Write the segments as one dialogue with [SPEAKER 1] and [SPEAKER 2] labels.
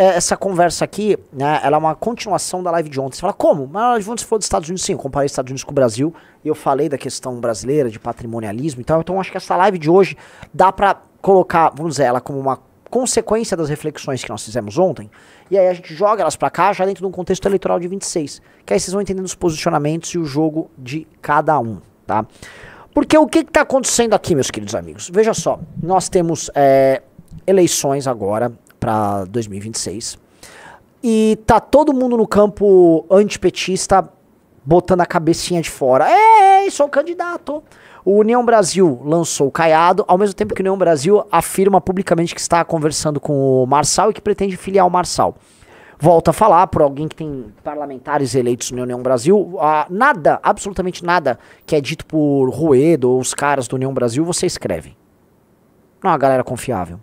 [SPEAKER 1] É, essa conversa aqui, né, ela é uma continuação da live de ontem. Você fala, como? Mas a live de ontem você falou dos Estados Unidos, sim, eu comparei Estados Unidos com o Brasil, e eu falei da questão brasileira, de patrimonialismo e tal, então acho que essa live de hoje dá para colocar, vamos dizer, ela como uma consequência das reflexões que nós fizemos ontem, e aí a gente joga elas para cá já dentro de um contexto eleitoral de 26, que aí vocês vão entendendo os posicionamentos e o jogo de cada um, tá? Porque o que está acontecendo aqui, meus queridos amigos? Veja só, nós temos é, eleições agora para 2026. E tá todo mundo no campo antipetista botando a cabecinha de fora. Ei, é, é, é, sou candidato. O União Brasil lançou o Caiado, ao mesmo tempo que o União Brasil afirma publicamente que está conversando com o Marçal e que pretende filiar o Marçal. Volta a falar por alguém que tem parlamentares eleitos no União Brasil, ah, nada, absolutamente nada que é dito por Ruedo ou os caras do União Brasil, você escreve. Não é uma galera confiável.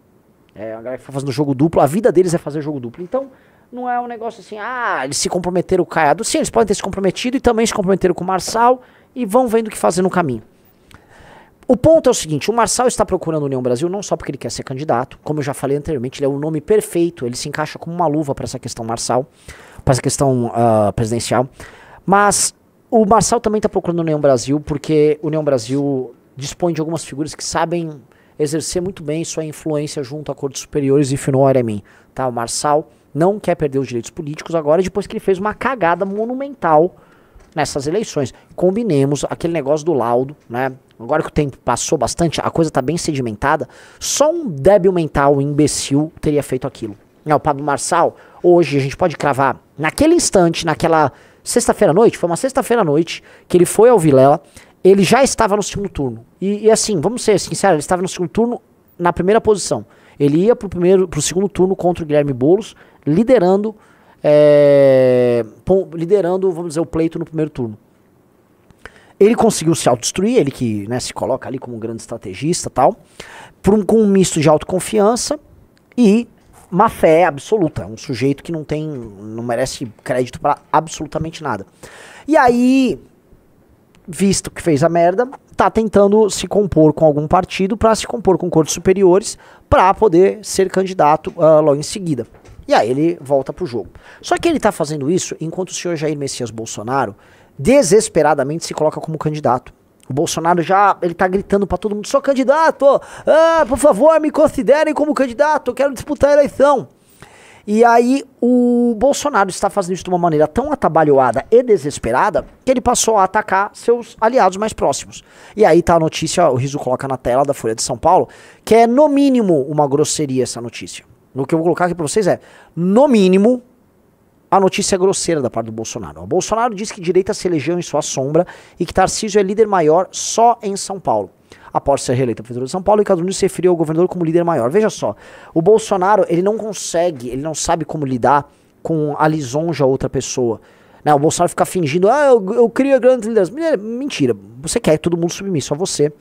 [SPEAKER 1] É, a galera que fica fazendo jogo duplo, a vida deles é fazer jogo duplo. Então, não é um negócio assim, ah, eles se comprometeram com o Caiado. Sim, eles podem ter se comprometido e também se comprometeram com o Marçal e vão vendo o que fazer no caminho. O ponto é o seguinte: o Marçal está procurando União Brasil não só porque ele quer ser candidato, como eu já falei anteriormente, ele é o nome perfeito, ele se encaixa como uma luva para essa questão Marçal, para essa questão uh, presidencial. Mas o Marçal também está procurando União Brasil porque União Brasil dispõe de algumas figuras que sabem exercer muito bem sua influência junto a cortes superiores e finora a mim. Tá? O Marçal não quer perder os direitos políticos agora, depois que ele fez uma cagada monumental nessas eleições. Combinemos aquele negócio do laudo, né? Agora que o tempo passou bastante, a coisa está bem sedimentada. Só um débil mental um imbecil teria feito aquilo. Não, o Pablo Marçal, hoje a gente pode cravar, naquele instante, naquela sexta-feira à noite, foi uma sexta-feira à noite, que ele foi ao Vilela, ele já estava no segundo turno. E, e assim, vamos ser sinceros, ele estava no segundo turno na primeira posição. Ele ia pro, primeiro, pro segundo turno contra o Guilherme Boulos, liderando, é, liderando, vamos dizer, o pleito no primeiro turno. Ele conseguiu se autodestruir, ele que né, se coloca ali como um grande estrategista tal, um, com um misto de autoconfiança e má fé absoluta. Um sujeito que não tem, não merece crédito para absolutamente nada. E aí, visto que fez a merda, tá tentando se compor com algum partido para se compor com cortes superiores para poder ser candidato uh, logo em seguida. E aí ele volta pro jogo. Só que ele tá fazendo isso enquanto o senhor Jair Messias Bolsonaro desesperadamente se coloca como candidato. O Bolsonaro já, ele tá gritando para todo mundo, sou candidato, ah, por favor me considerem como candidato, quero disputar a eleição. E aí o Bolsonaro está fazendo isso de uma maneira tão atabalhoada e desesperada que ele passou a atacar seus aliados mais próximos. E aí tá a notícia, o Riso coloca na tela da Folha de São Paulo, que é no mínimo uma grosseria essa notícia. O que eu vou colocar aqui para vocês é, no mínimo, a notícia é grosseira da parte do Bolsonaro. O Bolsonaro diz que direita se elegeu em sua sombra e que Tarcísio é líder maior só em São Paulo após ser reeleito à de São Paulo, Ricardo Nunes se referiu ao governador como líder maior. Veja só, o Bolsonaro, ele não consegue, ele não sabe como lidar com a lisonja a outra pessoa. Né? O Bolsonaro fica fingindo, ah, eu, eu crio grandes líderes. Mentira, você quer todo mundo submisso a você.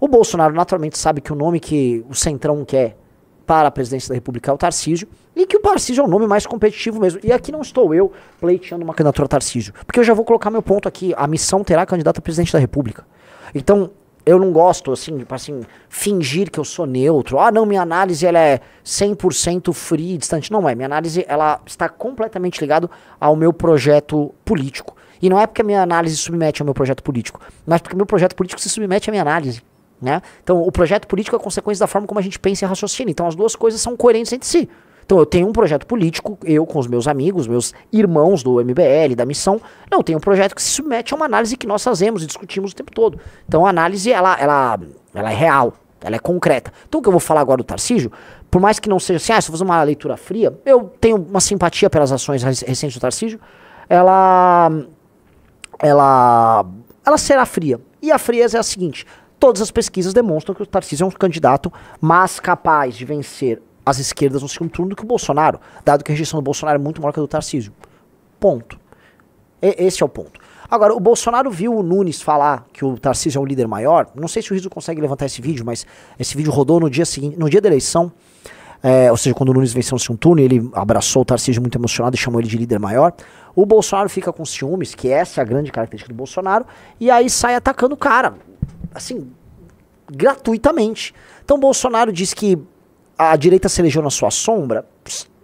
[SPEAKER 1] O Bolsonaro naturalmente sabe que o nome que o Centrão quer para a presidência da República é o Tarcísio, e que o Tarcísio é o nome mais competitivo mesmo. E aqui não estou eu pleiteando uma candidatura a Tarcísio, porque eu já vou colocar meu ponto aqui. A missão terá candidato a presidente da República. Então, eu não gosto, assim, assim, fingir que eu sou neutro. Ah, não, minha análise ela é 100% free, distante. Não é. Minha análise ela está completamente ligada ao meu projeto político. E não é porque a minha análise submete ao meu projeto político, mas porque o meu projeto político se submete à minha análise. Né? Então, o projeto político é consequência da forma como a gente pensa e raciocina. Então, as duas coisas são coerentes entre si. Então eu tenho um projeto político, eu com os meus amigos, meus irmãos do MBL, da missão, não, tem um projeto que se submete a uma análise que nós fazemos e discutimos o tempo todo. Então a análise ela, ela, ela é real, ela é concreta. Então o que eu vou falar agora do Tarcísio, por mais que não seja assim, ah, se eu fazer uma leitura fria, eu tenho uma simpatia pelas ações recentes do Tarcísio, ela ela ela será fria. E a frieza é a seguinte: todas as pesquisas demonstram que o Tarcísio é um candidato mais capaz de vencer as esquerdas no segundo turno do que o Bolsonaro, dado que a rejeição do Bolsonaro é muito maior que a do Tarcísio. Ponto. E, esse é o ponto. Agora, o Bolsonaro viu o Nunes falar que o Tarcísio é um líder maior. Não sei se o Rizzo consegue levantar esse vídeo, mas esse vídeo rodou no dia seguinte, no dia da eleição. É, ou seja, quando o Nunes venceu no segundo turno, ele abraçou o Tarcísio muito emocionado e chamou ele de líder maior. O Bolsonaro fica com ciúmes, que essa é a grande característica do Bolsonaro, e aí sai atacando o cara, assim, gratuitamente. Então, o Bolsonaro diz que a direita se elegeu na sua sombra.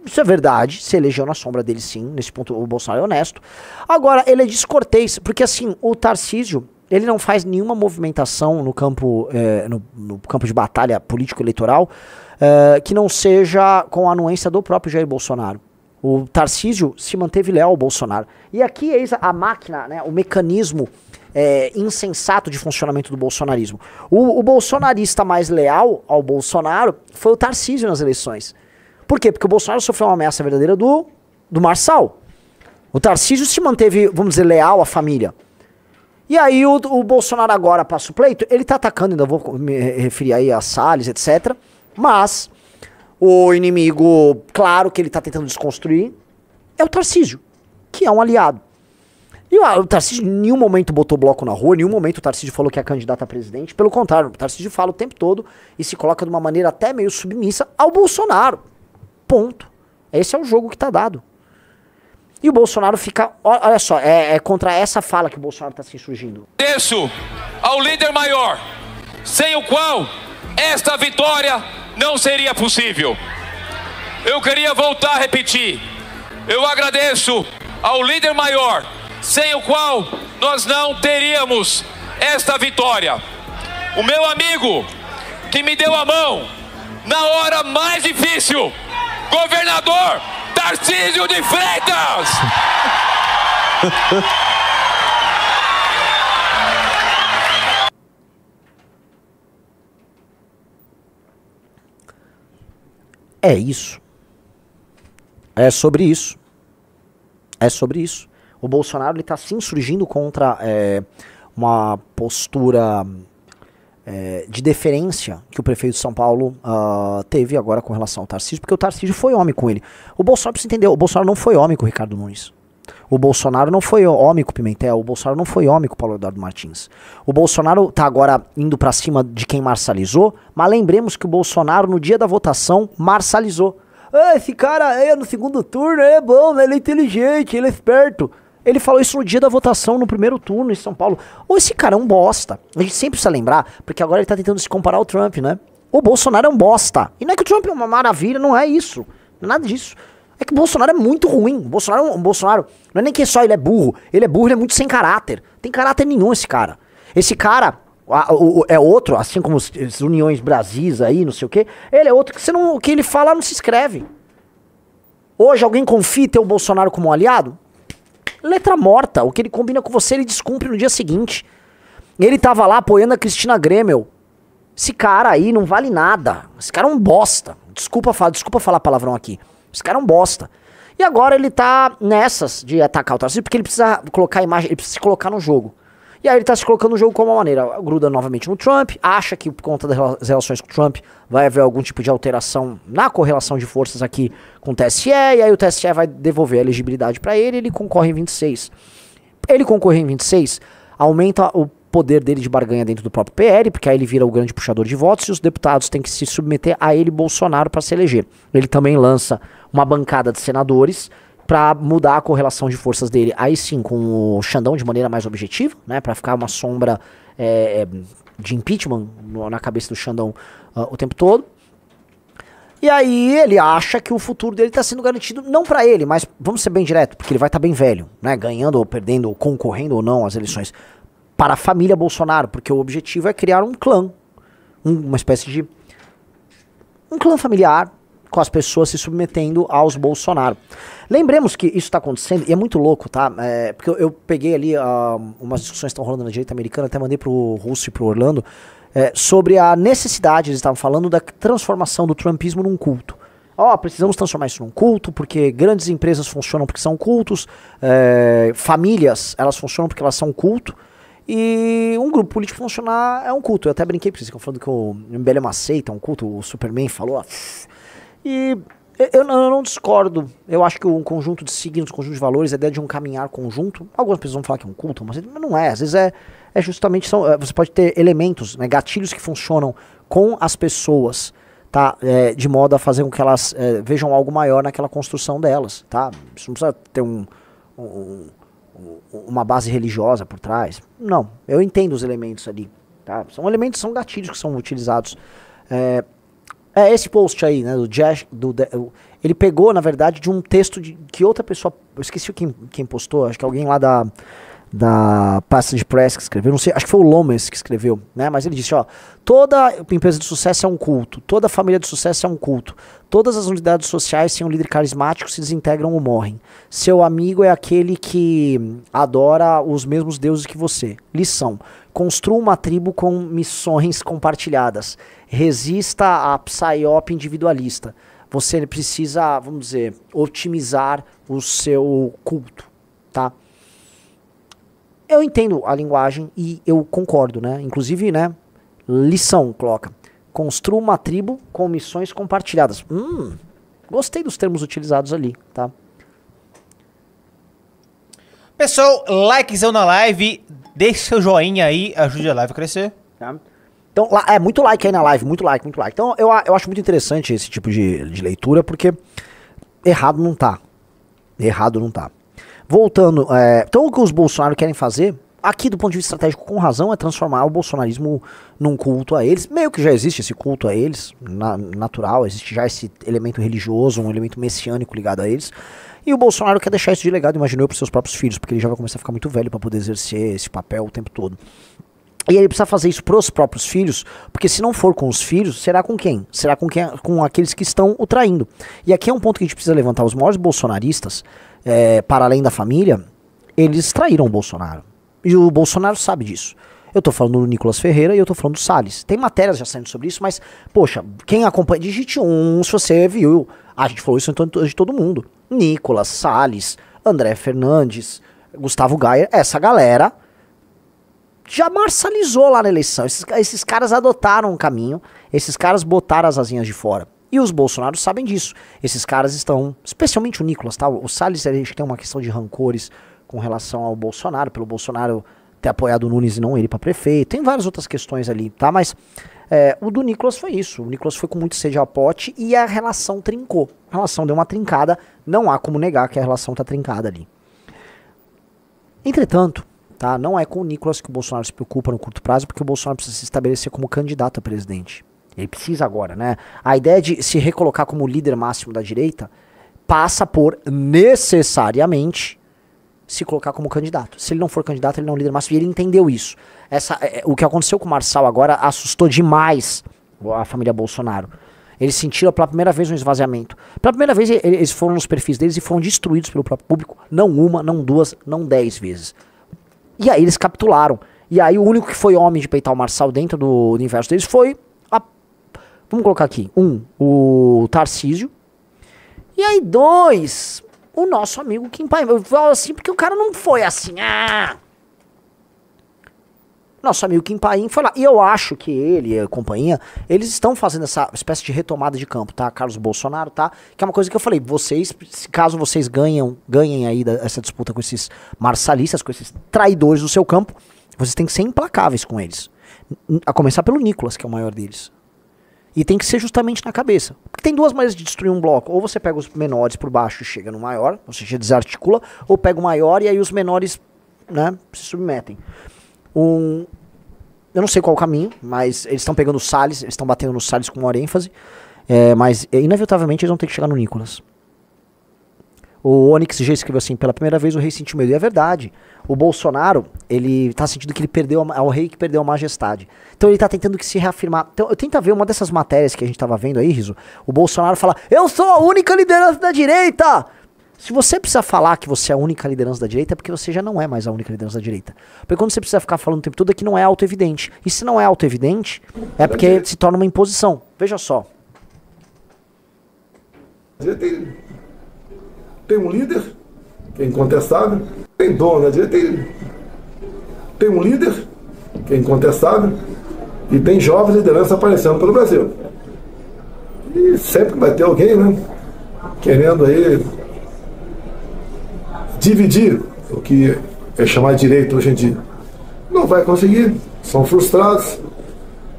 [SPEAKER 1] Isso é verdade, se elegeu na sombra dele sim, nesse ponto o Bolsonaro é honesto. Agora, ele é descortês, porque assim, o Tarcísio, ele não faz nenhuma movimentação no campo, é, no, no, campo de batalha político-eleitoral é, que não seja com a anuência do próprio Jair Bolsonaro. O Tarcísio se manteve leal ao Bolsonaro. E aqui eis a máquina, né, o mecanismo é, insensato de funcionamento do bolsonarismo. O, o bolsonarista mais leal ao Bolsonaro foi o Tarcísio nas eleições. Por quê? Porque o Bolsonaro sofreu uma ameaça verdadeira do, do Marçal. O Tarcísio se manteve, vamos dizer, leal à família. E aí o, o Bolsonaro agora passa o pleito, ele tá atacando, ainda vou me referir aí a Salles, etc. Mas o inimigo, claro que ele tá tentando desconstruir, é o Tarcísio, que é um aliado. E o, o Tarcísio em nenhum momento botou bloco na rua, em nenhum momento o Tarcísio falou que é candidato a presidente. Pelo contrário, o Tarcísio fala o tempo todo e se coloca de uma maneira até meio submissa ao Bolsonaro. Ponto. Esse é o jogo que tá dado. E o Bolsonaro fica. Olha só, é, é contra essa fala que o Bolsonaro está
[SPEAKER 2] se assim insurgindo. Agradeço ao líder maior, sem o qual esta vitória não seria possível. Eu queria voltar a repetir. Eu agradeço ao líder maior, sem o qual nós não teríamos esta vitória. O meu amigo que me deu a mão na hora mais difícil, governador Tarcísio de Freitas.
[SPEAKER 1] É isso. É sobre isso. É sobre isso o Bolsonaro está se insurgindo contra é, uma postura é, de deferência que o prefeito de São Paulo uh, teve agora com relação ao Tarcísio, porque o Tarcísio foi homem com ele. O Bolsonaro precisa entender, o Bolsonaro não foi homem com o Ricardo Nunes. O Bolsonaro não foi homem com o Pimentel, o Bolsonaro não foi homem com o Paulo Eduardo Martins. O Bolsonaro está agora indo para cima de quem marcializou, mas lembremos que o Bolsonaro, no dia da votação, marcializou. Ah, esse cara aí é no segundo turno é bom, ele é inteligente, ele é esperto. Ele falou isso no dia da votação, no primeiro turno em São Paulo. Ou esse cara é um bosta. A gente sempre precisa lembrar, porque agora ele tá tentando se comparar ao Trump, né? O Bolsonaro é um bosta. E não é que o Trump é uma maravilha, não é isso. É nada disso. É que o Bolsonaro é muito ruim. O Bolsonaro, é o Bolsonaro não é nem que só ele é burro. Ele é burro, ele é muito sem caráter. Tem caráter nenhum esse cara. Esse cara a, o, é outro, assim como as, as uniões Brasis aí, não sei o quê. Ele é outro que você não, o que ele fala não se escreve. Hoje alguém confia em ter o Bolsonaro como um aliado? letra morta. O que ele combina com você, ele descumpre no dia seguinte. Ele tava lá apoiando a Cristina Grêmio. Esse cara aí não vale nada. Esse cara é um bosta. Desculpa, falar, desculpa falar palavrão aqui. Esse cara é um bosta. E agora ele tá nessas de atacar o Tarcísio, porque ele precisa colocar a imagem, ele precisa se colocar no jogo. E aí ele está se colocando no jogo como uma maneira. Gruda novamente no Trump, acha que por conta das relações com o Trump vai haver algum tipo de alteração na correlação de forças aqui com o TSE, e aí o TSE vai devolver a elegibilidade para ele, ele concorre em 26. Ele concorrer em 26 aumenta o poder dele de barganha dentro do próprio PL, porque aí ele vira o grande puxador de votos e os deputados têm que se submeter a ele Bolsonaro para se eleger. Ele também lança uma bancada de senadores para mudar a correlação de forças dele, aí sim com o Xandão de maneira mais objetiva, né, para ficar uma sombra é, é, de impeachment no, na cabeça do Xandão uh, o tempo todo. E aí ele acha que o futuro dele está sendo garantido, não para ele, mas vamos ser bem direto, porque ele vai estar tá bem velho, né? Ganhando ou perdendo, ou concorrendo ou não às eleições. Para a família Bolsonaro, porque o objetivo é criar um clã. Um, uma espécie de. Um clã familiar com as pessoas se submetendo aos Bolsonaro. Lembremos que isso está acontecendo, e é muito louco, tá? É, porque eu, eu, peguei ali uh, umas discussões que estão rolando na direita americana, até mandei para o Russo e para o Orlando, é, sobre a necessidade, eles estavam falando, da transformação do Trumpismo num culto. Ó, oh, precisamos transformar isso num culto, porque grandes empresas funcionam porque são cultos, é, famílias, elas funcionam porque elas são culto, e um grupo político funcionar é um culto. Eu até brinquei, com isso que eu falando que o MBL é uma seita, um culto, o Superman falou... Ah, e eu, eu, não discordo. Eu acho que um conjunto de signos, um conjunto de valores, a ideia de um caminhar conjunto. Algumas pessoas vão falar que é um culto, mas não é. Às vezes é, é justamente. São, é, você pode ter elementos, né, gatilhos que funcionam com as pessoas, tá? É, de modo a fazer com que elas é, vejam algo maior naquela construção delas, tá? Isso não precisa ter um, um, uma base religiosa por trás. Não. Eu entendo os elementos ali, tá? São elementos, são gatilhos que são utilizados. É, é, esse post aí, né, do Jash, do, do, ele pegou, na verdade, de um texto de, que outra pessoa, eu esqueci quem, quem postou, acho que alguém lá da da Passage Press que escreveu, não sei, acho que foi o Lomas que escreveu, né? Mas ele disse, ó, toda empresa de sucesso é um culto, toda família de sucesso é um culto. Todas as unidades sociais sem um líder carismático se desintegram ou morrem. Seu amigo é aquele que adora os mesmos deuses que você. Lição: construa uma tribo com missões compartilhadas. Resista a psyop individualista. Você precisa, vamos dizer, otimizar o seu culto, tá? Eu entendo a linguagem e eu concordo, né? Inclusive, né? Lição coloca. Construa uma tribo com missões compartilhadas. Hum, gostei dos termos utilizados ali, tá? Pessoal, likezão na live,
[SPEAKER 2] deixe seu joinha aí, ajude a live a crescer.
[SPEAKER 1] Tá? Então, lá, é muito like aí na live, muito like, muito like. Então, eu, eu acho muito interessante esse tipo de, de leitura, porque errado não tá. Errado não tá. Voltando, é, então o que os Bolsonaro querem fazer, aqui do ponto de vista estratégico, com razão, é transformar o bolsonarismo num culto a eles. Meio que já existe esse culto a eles, na, natural, existe já esse elemento religioso, um elemento messiânico ligado a eles. E o Bolsonaro quer deixar isso de legado, imagino para para seus próprios filhos, porque ele já vai começar a ficar muito velho para poder exercer esse papel o tempo todo. E ele precisa fazer isso para os próprios filhos, porque se não for com os filhos, será com quem? Será com, quem, com aqueles que estão o traindo. E aqui é um ponto que a gente precisa levantar. Os maiores bolsonaristas, é, para além da família, eles traíram o Bolsonaro. E o Bolsonaro sabe disso. Eu estou falando do Nicolas Ferreira e eu estou falando do Salles. Tem matérias já saindo sobre isso, mas, poxa, quem acompanha, digite um se você viu. A gente falou isso então de todo mundo. Nicolas, Salles, André Fernandes, Gustavo gaia essa galera já marcializou lá na eleição. Esses, esses caras adotaram um caminho, esses caras botaram as asinhas de fora. E os Bolsonaros sabem disso. Esses caras estão, especialmente o Nicolas, tá? O Salles, a gente tem uma questão de rancores com relação ao Bolsonaro, pelo Bolsonaro ter apoiado o Nunes e não ele para prefeito. Tem várias outras questões ali, tá? Mas é, o do Nicolas foi isso. O Nicolas foi com muito sede ao pote e a relação trincou. A relação deu uma trincada. Não há como negar que a relação tá trincada ali. Entretanto, Tá? Não é com o Nicolas que o Bolsonaro se preocupa no curto prazo, porque o Bolsonaro precisa se estabelecer como candidato a presidente. Ele precisa agora, né? A ideia de se recolocar como líder máximo da direita passa por necessariamente se colocar como candidato. Se ele não for candidato, ele não é um líder máximo. E ele entendeu isso. Essa, é, é o que aconteceu com o Marçal agora assustou demais a família Bolsonaro. Eles sentiram pela primeira vez um esvaziamento. Pela primeira vez, eles foram nos perfis deles e foram destruídos pelo próprio público. Não uma, não duas, não dez vezes. E aí eles capitularam. E aí o único que foi homem de o marçal dentro do universo deles foi a... Vamos colocar aqui. Um, o Tarcísio. E aí dois, o nosso amigo Kim Paiva. Eu falo assim porque o cara não foi assim. Ah! Nosso amigo Kim Paim foi lá. E eu acho que ele e a companhia, eles estão fazendo essa espécie de retomada de campo, tá? Carlos Bolsonaro, tá? Que é uma coisa que eu falei, vocês, caso vocês ganham, ganhem aí da, essa disputa com esses marçalistas, com esses traidores do seu campo, vocês têm que ser implacáveis com eles. A começar pelo Nicolas, que é o maior deles. E tem que ser justamente na cabeça. Porque tem duas maneiras de destruir um bloco. Ou você pega os menores por baixo e chega no maior, ou seja, desarticula, ou pega o maior e aí os menores, né, se submetem. Um. Eu não sei qual o caminho, mas eles estão pegando o Salles, eles estão batendo no Salles com maior ênfase. É, mas, é, inevitavelmente, eles vão ter que chegar no Nicolas. O Onyx G escreveu assim: pela primeira vez o rei sentiu medo. E é verdade. O Bolsonaro, ele tá sentindo que ele perdeu. A, é o rei que perdeu a majestade. Então ele tá tentando que se reafirmar. Então, eu tento ver uma dessas matérias que a gente tava vendo aí, Riso. O Bolsonaro fala: Eu sou a única liderança da direita! Se você precisa falar que você é a única liderança da direita, é porque você já não é mais a única liderança da direita. Porque quando você precisa ficar falando o tempo todo é que não é autoevidente. E se não é autoevidente, é porque se torna uma imposição.
[SPEAKER 2] Veja só. Tem, tem um líder, que é incontestável. Tem dono, a direita tem, tem um líder, que é incontestável. E tem jovens lideranças aparecendo pelo Brasil. E sempre vai ter alguém, né? Querendo aí dividir, o que é chamar direito hoje em dia. Não vai conseguir, são frustrados,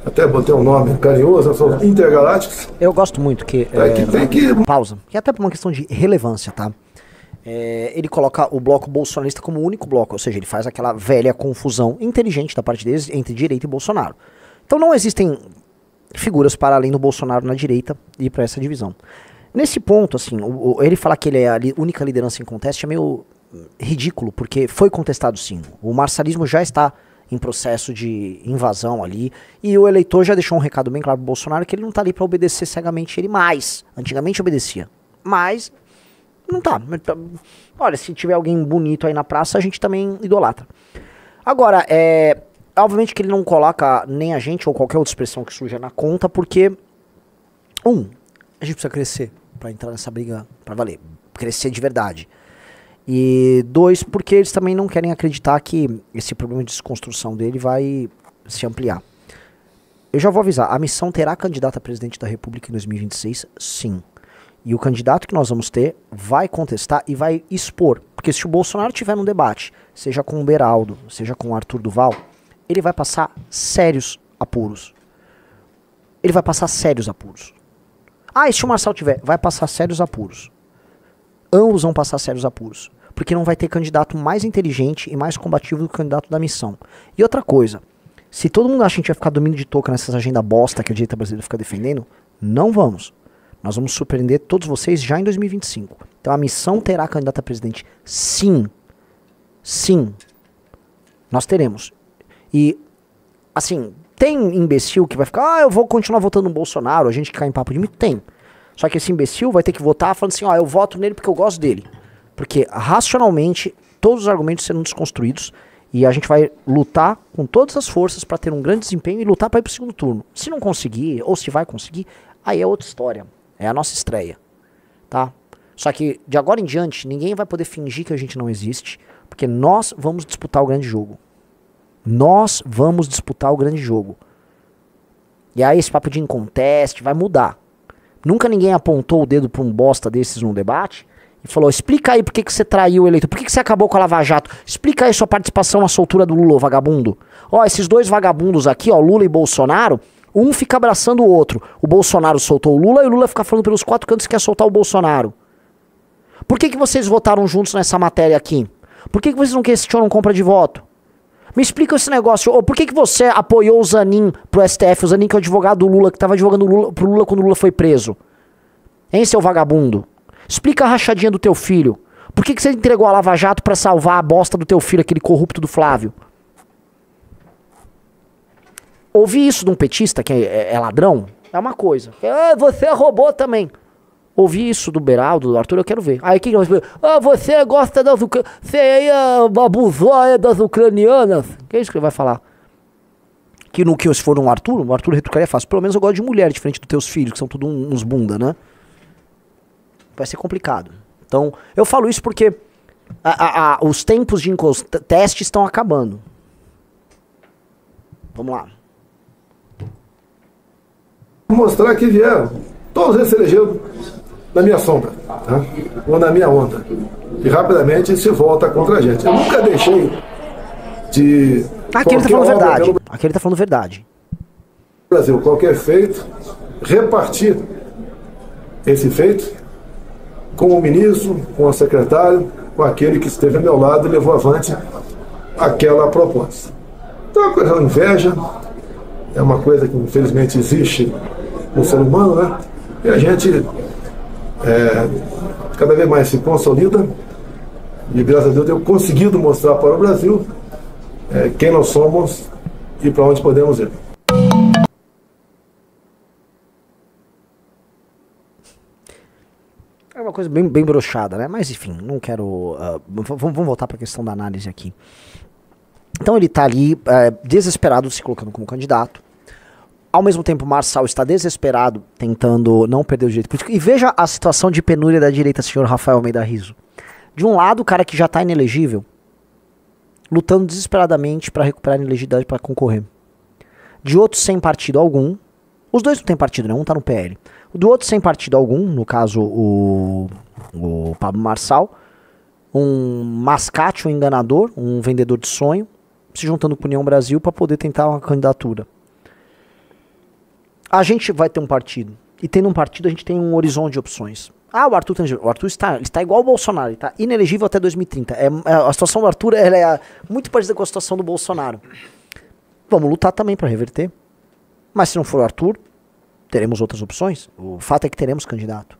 [SPEAKER 2] até botei um nome carinhoso, são intergalácticos. Eu gosto muito que. É, que é, tem que. Pausa, que é até por uma
[SPEAKER 1] questão de relevância, tá? É, ele coloca o bloco bolsonarista como o único bloco, ou seja, ele faz aquela velha confusão inteligente da parte deles entre direita e Bolsonaro. Então não existem figuras para além do Bolsonaro na direita e para essa divisão. Nesse ponto, assim, o, o, ele falar que ele é a li, única liderança em conteste é meio ridículo, porque foi contestado sim. O marcialismo já está em processo de invasão ali. E o eleitor já deixou um recado bem claro pro Bolsonaro que ele não tá ali para obedecer cegamente ele mais. Antigamente obedecia, mas não tá. Olha, se tiver alguém bonito aí na praça, a gente também idolatra. Agora, é. Obviamente que ele não coloca nem a gente ou qualquer outra expressão que surja na conta, porque. Um, a gente precisa crescer para entrar nessa briga para valer. Crescer de verdade. E dois, porque eles também não querem acreditar que esse problema de desconstrução dele vai se ampliar. Eu já vou avisar, a missão terá candidato a presidente da República em 2026, sim. E o candidato que nós vamos ter vai contestar e vai expor. Porque se o Bolsonaro tiver num debate, seja com o Beraldo, seja com o Arthur Duval, ele vai passar sérios apuros. Ele vai passar sérios apuros. Ah, e se o Marcel tiver? Vai passar sérios apuros. Ambos vão passar sérios apuros porque não vai ter candidato mais inteligente e mais combativo do que o candidato da missão. E outra coisa, se todo mundo acha que a gente vai ficar dormindo de touca nessas agendas bosta que a direita brasileira fica defendendo, não vamos. Nós vamos surpreender todos vocês já em 2025. Então a missão terá candidato a presidente. Sim. Sim. Nós teremos. E, assim, tem imbecil que vai ficar, ah, eu vou continuar votando no Bolsonaro, a gente que cai em papo de mim? Tem. Só que esse imbecil vai ter que votar falando assim, ó, eu voto nele porque eu gosto dele. Porque racionalmente todos os argumentos serão desconstruídos e a gente vai lutar com todas as forças para ter um grande desempenho e lutar para ir para o segundo turno. Se não conseguir ou se vai conseguir, aí é outra história. É a nossa estreia, tá? Só que de agora em diante ninguém vai poder fingir que a gente não existe, porque nós vamos disputar o grande jogo. Nós vamos disputar o grande jogo. E aí esse papo de inconteste vai mudar. Nunca ninguém apontou o dedo para um bosta desses num debate falou: explica aí por que, que você traiu o eleitor, por que, que você acabou com a Lava Jato, explica aí sua participação na soltura do Lula, vagabundo. Ó, esses dois vagabundos aqui, ó, Lula e Bolsonaro, um fica abraçando o outro. O Bolsonaro soltou o Lula e o Lula fica falando pelos quatro cantos que quer soltar o Bolsonaro. Por que, que vocês votaram juntos nessa matéria aqui? Por que, que vocês não questionam compra de voto? Me explica esse negócio. Ou por que, que você apoiou o Zanin pro STF? O Zanin que é o advogado do Lula, que tava advogando Lula, pro Lula quando o Lula foi preso. Hein, seu vagabundo? Explica a rachadinha do teu filho. Por que, que você entregou a Lava Jato para salvar a bosta do teu filho, aquele corrupto do Flávio? Ouvir isso de um petista que é, é, é ladrão, é uma coisa. É, ah, você é roubou também. Ouvir isso do Beraldo, do Arthur, eu quero ver. Aí quem vai Ah, você gosta das ucranianas. Você aí ah, abusou das ucranianas. Que é isso que ele vai falar? Que no que se for um Arthur, o Arthur retrucaria fácil. Pelo menos eu gosto de mulher, diferente dos teus filhos, que são tudo uns bunda, né? vai ser complicado. Então, eu falo isso porque a, a, a, os tempos de teste estão acabando.
[SPEAKER 2] Vamos lá. Vou mostrar que vieram. Todos eles se elegeram na minha sombra, tá? ou na minha onda. E rapidamente se volta contra a gente. Eu nunca deixei de. Ah, Aqui ele tá falando verdade. No... Aqui ele tá falando verdade. Brasil, qualquer feito, repartir esse feito com o ministro, com o secretário, com aquele que esteve ao meu lado e levou avante aquela proposta. Então é uma coisa, é inveja é uma coisa que infelizmente existe no ser humano, né? E a gente é, cada vez mais se consolida e graças a Deus tenho conseguido mostrar para o Brasil é, quem nós somos e para onde podemos ir.
[SPEAKER 1] uma coisa bem, bem brochada, né? Mas enfim, não quero. Uh, vamos, voltar para a questão da análise aqui. Então ele está ali uh, desesperado se colocando como candidato. Ao mesmo tempo, Marçal está desesperado, tentando não perder o direito político. E veja a situação de penúria da direita, senhor Rafael Almeida Riso. De um lado, o cara que já está inelegível, lutando desesperadamente para recuperar a inelegibilidade para concorrer. De outro, sem partido algum. Os dois não têm partido, né? Um está no PL do outro sem partido algum, no caso o, o Pablo Marçal, um mascate, um enganador, um vendedor de sonho, se juntando com o União Brasil para poder tentar uma candidatura. A gente vai ter um partido. E tendo um partido, a gente tem um horizonte de opções. Ah, o Arthur, o Arthur está, ele está igual o Bolsonaro, ele está inelegível até 2030. É, é, a situação do Arthur é muito parecida com a situação do Bolsonaro. Vamos lutar também para reverter. Mas se não for o Arthur, teremos outras opções. O fato é que teremos candidato,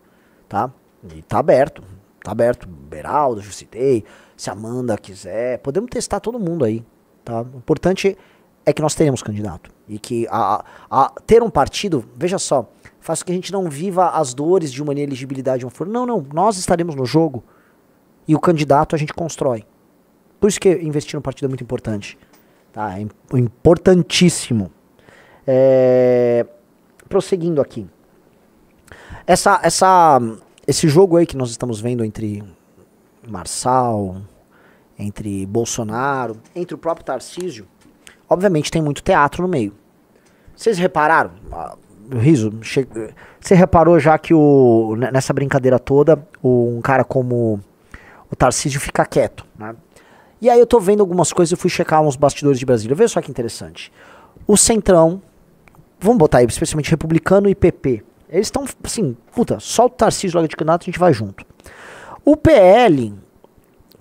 [SPEAKER 1] tá? E tá aberto, tá aberto. Beraldo, já citei, se Amanda quiser, podemos testar todo mundo aí, tá? O importante é que nós teremos candidato e que a, a ter um partido, veja só, faz com que a gente não viva as dores de uma ineligibilidade, uma não, não, nós estaremos no jogo e o candidato a gente constrói. Por isso que investir no partido é muito importante, tá? É importantíssimo. É, prosseguindo aqui. Essa, essa, esse jogo aí que nós estamos vendo entre Marçal, entre Bolsonaro, entre o próprio Tarcísio, obviamente tem muito teatro no meio. Vocês repararam? Ah, riso, che... você reparou já que o, nessa brincadeira toda, um cara como o Tarcísio fica quieto, né? E aí eu tô vendo algumas coisas, eu fui checar uns bastidores de Brasília. Vê só que interessante. O Centrão vamos botar aí, especialmente republicano e PP. Eles estão assim, puta, solta o Tarcísio logo de candidato a gente vai junto. O PL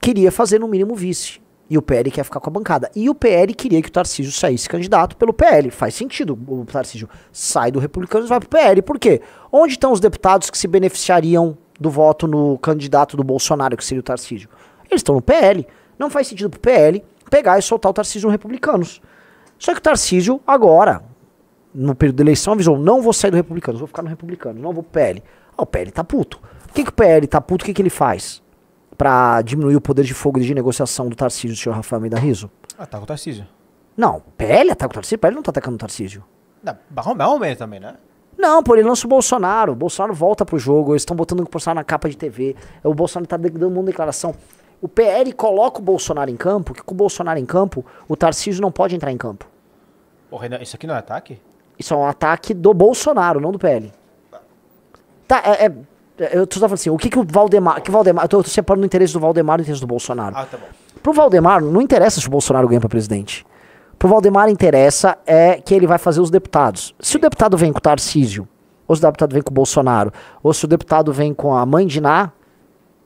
[SPEAKER 1] queria fazer no mínimo vice. E o PL quer ficar com a bancada. E o PL queria que o Tarcísio saísse candidato pelo PL. Faz sentido. O Tarcísio sai do republicano e vai pro PL. Por quê? Onde estão os deputados que se beneficiariam do voto no candidato do Bolsonaro, que seria o Tarcísio? Eles estão no PL. Não faz sentido pro PL pegar e soltar o Tarcísio no republicanos. Só que o Tarcísio, agora, no período da eleição avisou: não vou sair do republicano, vou ficar no republicano, não vou pro PL. Ah, o PL tá puto. O que, que o PL tá puto? O que, que ele faz? Pra diminuir o poder de fogo e de negociação do Tarcísio, do senhor Rafael Meida Riso?
[SPEAKER 2] Ataca ah, tá o Tarcísio.
[SPEAKER 1] Não, PL ataca tá o Tarcísio, PL não tá atacando o Tarcísio.
[SPEAKER 2] É Barromel mesmo também, né?
[SPEAKER 1] Não, pô, ele lança o Bolsonaro. O Bolsonaro volta pro jogo. Eles estão botando o Bolsonaro na capa de TV. O Bolsonaro tá dando uma declaração. O PL coloca o Bolsonaro em campo, que com o Bolsonaro em campo, o Tarcísio não pode entrar em campo.
[SPEAKER 2] Renan, isso aqui não é ataque?
[SPEAKER 1] Isso é um ataque do Bolsonaro, não do PL. Tá, é. é eu tô falando assim, o que, que o Valdemar. Que Valdemar eu, tô, eu tô separando o interesse do Valdemar e o interesse do Bolsonaro. Ah, tá bom. Pro Valdemar, não interessa se o Bolsonaro ganha pra presidente. Pro Valdemar interessa é que ele vai fazer os deputados. Se Sim. o deputado vem com o Tarcísio, ou se o deputado vem com o Bolsonaro, ou se o deputado vem com a mãe de Ná,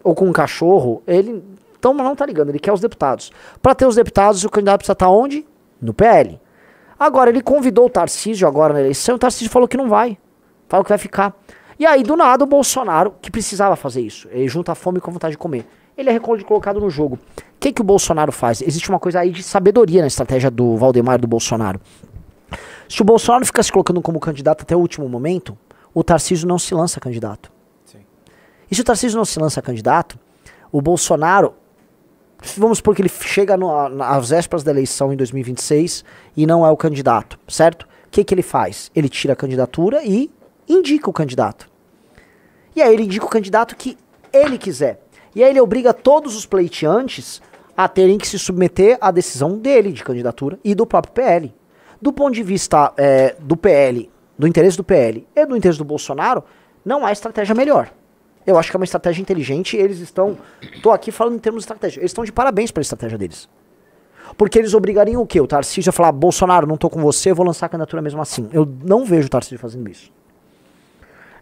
[SPEAKER 1] ou com um cachorro, ele então, não tá ligando, ele quer os deputados. Para ter os deputados, o candidato precisa estar tá onde? No PL. Agora, ele convidou o Tarcísio agora na eleição, o Tarcísio falou que não vai. Falou que vai ficar. E aí, do nada, o Bolsonaro, que precisava fazer isso, ele junta a fome com a vontade de comer. Ele é colocado no jogo. O que, que o Bolsonaro faz? Existe uma coisa aí de sabedoria na estratégia do Valdemar do Bolsonaro. Se o Bolsonaro fica se colocando como candidato até o último momento, o Tarcísio não se lança candidato. Sim. E se o Tarcísio não se lança candidato, o Bolsonaro vamos supor que ele chega no, às vésperas da eleição em 2026 e não é o candidato, certo? O que, que ele faz? Ele tira a candidatura e indica o candidato. E aí ele indica o candidato que ele quiser. E aí ele obriga todos os pleiteantes a terem que se submeter à decisão dele de candidatura e do próprio PL. Do ponto de vista é, do PL, do interesse do PL e do interesse do Bolsonaro, não há estratégia melhor. Eu acho que é uma estratégia inteligente. Eles estão. Tô aqui falando em termos de estratégia. Eles estão de parabéns pela estratégia deles. Porque eles obrigariam o quê? O Tarcísio a falar: Bolsonaro, não tô com você, vou lançar a candidatura mesmo assim. Eu não vejo o Tarcísio fazendo isso.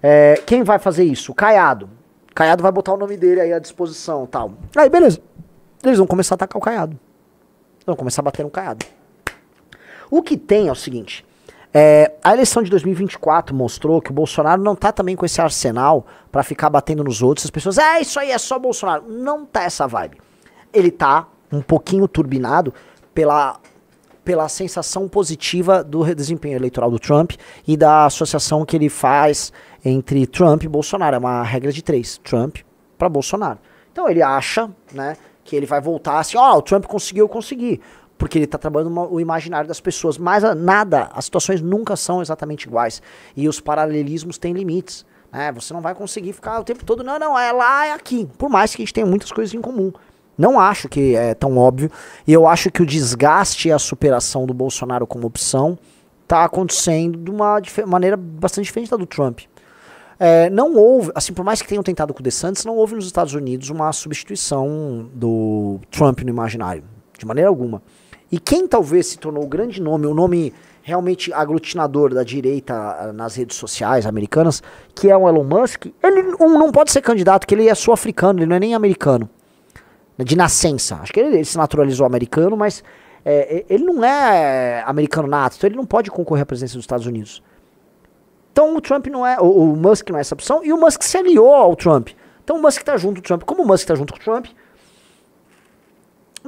[SPEAKER 1] É, quem vai fazer isso? O Caiado. Caiado vai botar o nome dele aí à disposição tal. Aí, beleza. Eles vão começar a atacar o Caiado. Vão começar a bater no Caiado. O que tem é o seguinte: é, a eleição de 2024 mostrou que o Bolsonaro não tá também com esse arsenal para ficar batendo nos outros. As pessoas, é, isso aí é só Bolsonaro. Não tá essa vibe. Ele tá um pouquinho turbinado pela, pela sensação positiva do desempenho eleitoral do Trump e da associação que ele faz entre Trump e Bolsonaro. É uma regra de três: Trump para Bolsonaro. Então ele acha, né? que ele vai voltar assim, ó, oh, o Trump conseguiu, eu consegui porque ele está trabalhando uma, o imaginário das pessoas. Mas a, nada, as situações nunca são exatamente iguais. E os paralelismos têm limites. Né? Você não vai conseguir ficar o tempo todo, não, não, é lá, é aqui. Por mais que a gente tenha muitas coisas em comum. Não acho que é tão óbvio. E eu acho que o desgaste e a superação do Bolsonaro como opção está acontecendo de uma maneira bastante diferente da do Trump. É, não houve, assim, por mais que tenham tentado com o DeSantis, não houve nos Estados Unidos uma substituição do Trump no imaginário, de maneira alguma. E quem talvez se tornou o grande nome, o nome realmente aglutinador da direita ah, nas redes sociais americanas, que é o Elon Musk, ele não pode ser candidato, que ele é sul-africano, ele não é nem americano. De nascença. Acho que ele, ele se naturalizou americano, mas é, ele não é americano nato, então ele não pode concorrer à presidência dos Estados Unidos. Então o Trump não é, o, o Musk não é essa opção, e o Musk se aliou ao Trump. Então o Musk está junto do Trump. Como o Musk está junto com o Trump,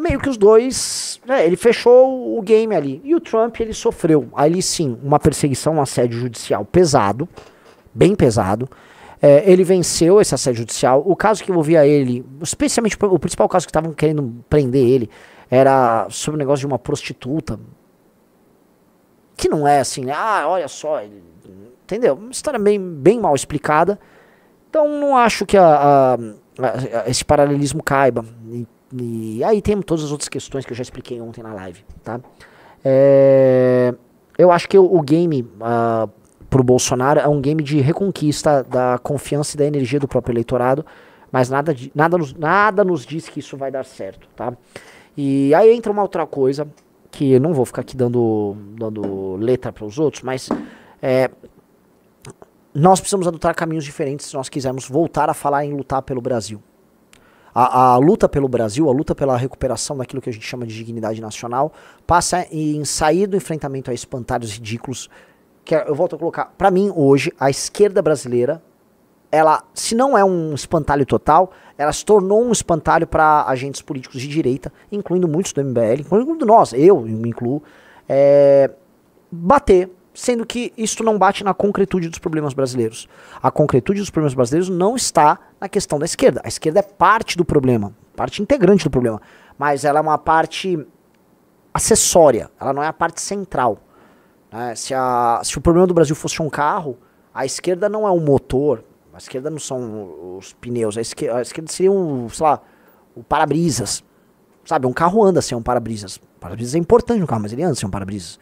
[SPEAKER 1] meio que os dois, né, ele fechou o game ali. E o Trump, ele sofreu ali sim uma perseguição, um assédio judicial pesado, bem pesado. É, ele venceu esse assédio judicial. O caso que envolvia ele, especialmente o principal caso que estavam querendo prender ele, era sobre o negócio de uma prostituta. Que não é assim, né, ah, olha só, ele, entendeu? Uma história bem, bem mal explicada. Então não acho que a, a, a, esse paralelismo caiba. E aí temos todas as outras questões que eu já expliquei ontem na live, tá? É, eu acho que o, o game uh, pro Bolsonaro é um game de reconquista da confiança e da energia do próprio eleitorado, mas nada, nada, nos, nada nos diz que isso vai dar certo, tá? E aí entra uma outra coisa, que eu não vou ficar aqui dando, dando letra para os outros, mas é, nós precisamos adotar caminhos diferentes se nós quisermos voltar a falar em lutar pelo Brasil. A, a, luta pelo Brasil, a luta pela recuperação daquilo que a gente chama de dignidade nacional, passa em sair do enfrentamento a espantalhos ridículos. Que é, eu volto a colocar, para mim hoje, a esquerda brasileira, ela, se não é um espantalho total, ela se tornou um espantalho para agentes políticos de direita, incluindo muitos do MBL, incluindo nós, eu me incluo, é, bater sendo que isto não bate na concretude dos problemas brasileiros. A concretude dos problemas brasileiros não está na questão da esquerda. A esquerda é parte do problema, parte integrante do problema, mas ela é uma parte acessória, ela não é a parte central. Né? Se, a, se o problema do Brasil fosse um carro, a esquerda não é o um motor, a esquerda não são os pneus, a esquerda, a esquerda seria um, sei lá, o para-brisas. Sabe, um carro anda sem um para-brisas. Para-brisas é importante no carro, mas ele anda sem um para-brisas.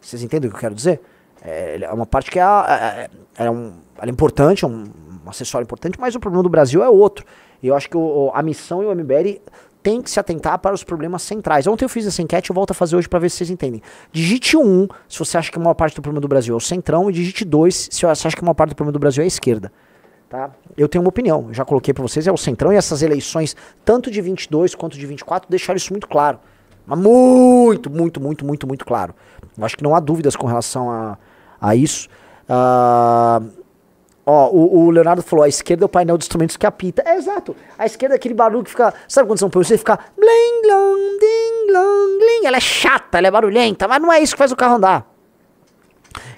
[SPEAKER 1] Vocês entendem o que eu quero dizer? É, é uma parte que é, é, é, é um, é importante, é um, um acessório importante, mas o problema do Brasil é outro. E eu acho que o, a missão e o MBL tem que se atentar para os problemas centrais. Ontem eu fiz essa enquete, eu volto a fazer hoje para ver se vocês entendem. Digite um se você acha que a maior parte do problema do Brasil é o centrão, e digite dois se você acha que a maior parte do problema do Brasil é a esquerda. Tá? Eu tenho uma opinião, já coloquei para vocês, é o centrão e essas eleições, tanto de 22 quanto de 24, deixaram isso muito claro. Mas muito, muito, muito, muito, muito claro. Eu acho que não há dúvidas com relação a a isso. Uh, ó, o, o, Leonardo falou, a esquerda é o painel de instrumentos que apita. É exato. A esquerda é aquele barulho que fica. Sabe quando são Paulo você fica. Bling, long, ding, long, bling. Ela é chata, ela é barulhenta, mas não é isso que faz o carro andar.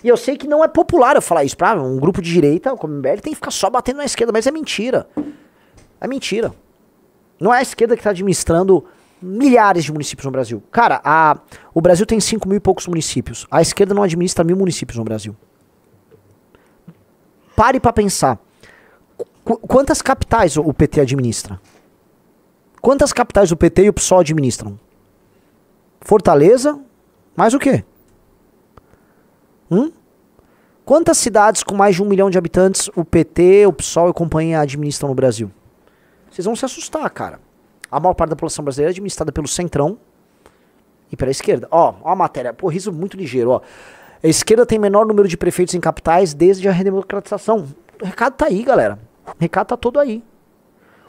[SPEAKER 1] E eu sei que não é popular eu falar isso pra um grupo de direita, o MBL tem que ficar só batendo na esquerda, mas é mentira. É mentira. Não é a esquerda que está administrando milhares de municípios no Brasil. Cara, a, o Brasil tem 5 mil e poucos municípios. A esquerda não administra mil municípios no Brasil. Pare para pensar. Qu quantas capitais o PT administra? Quantas capitais o PT e o PSOL administram? Fortaleza, mais o quê? Hum? Quantas cidades com mais de um milhão de habitantes o PT, o PSOL e companhia administram no Brasil? Vocês vão se assustar, cara a maior parte da população brasileira é administrada pelo centrão e pela esquerda. Ó, ó a matéria, pô, riso muito ligeiro, ó. A esquerda tem menor número de prefeitos em capitais desde a redemocratização. O recado tá aí, galera. O recado tá todo aí.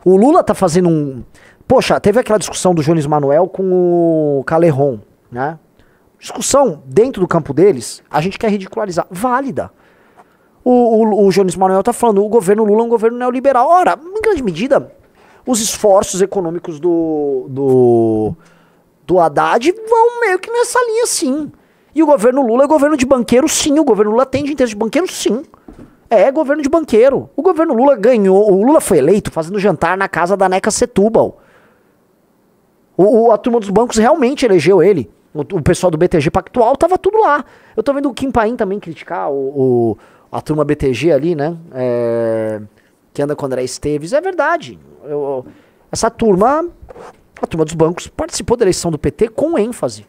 [SPEAKER 1] O Lula tá fazendo um. Poxa, teve aquela discussão do Jones Manuel com o Caleron, né? Discussão dentro do campo deles, a gente quer ridicularizar. Válida. O, o, o Jones Manuel tá falando, o governo Lula é um governo neoliberal. Ora, em grande medida, os esforços econômicos do, do, do Haddad vão meio que nessa linha, sim. E o governo Lula é governo de banqueiro, sim. O governo Lula atende interesse de banqueiro, sim. É governo de banqueiro. O governo Lula ganhou. O Lula foi eleito fazendo jantar na casa da Neca Setúbal. O, o a turma dos bancos realmente elegeu ele. O, o, pessoal do BTG Pactual tava tudo lá. Eu tô vendo o Kim Paim também criticar o, o a turma BTG ali, né? É, que anda com o André Esteves. É verdade. Eu, essa turma, a turma dos bancos, participou da eleição do PT com ênfase.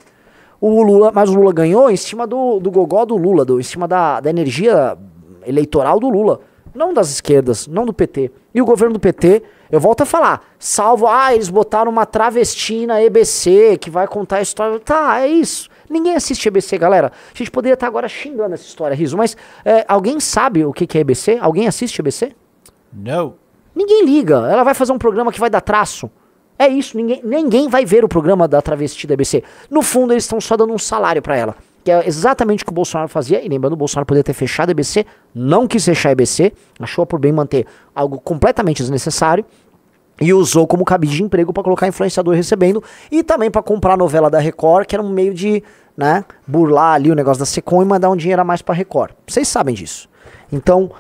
[SPEAKER 1] O Lula, mas o Lula ganhou em cima do, do gogó do Lula, do, em cima da, da energia eleitoral do Lula. Não das esquerdas, não do PT. E o governo do PT, eu volto a falar, salvo, ah, eles botaram uma travestina EBC que vai contar a história. Tá, é isso. Ninguém assiste EBC, galera. A gente poderia estar agora xingando essa história, riso, mas é, alguém sabe o que é EBC? Alguém assiste EBC? Não. Ninguém liga. Ela vai fazer um programa que vai dar traço. É isso, ninguém, ninguém vai ver o programa da travesti da ABC. No fundo, eles estão só dando um salário para ela. Que é exatamente o que o Bolsonaro fazia. E lembrando, o Bolsonaro poderia ter fechado a ABC, não quis fechar a ABC, achou por bem manter algo completamente desnecessário. E usou como cabide de emprego para colocar influenciador recebendo. E também para comprar a novela da Record, que era um meio de né, burlar ali o negócio da Secom e mandar um dinheiro a mais para Record. Vocês sabem disso. Então,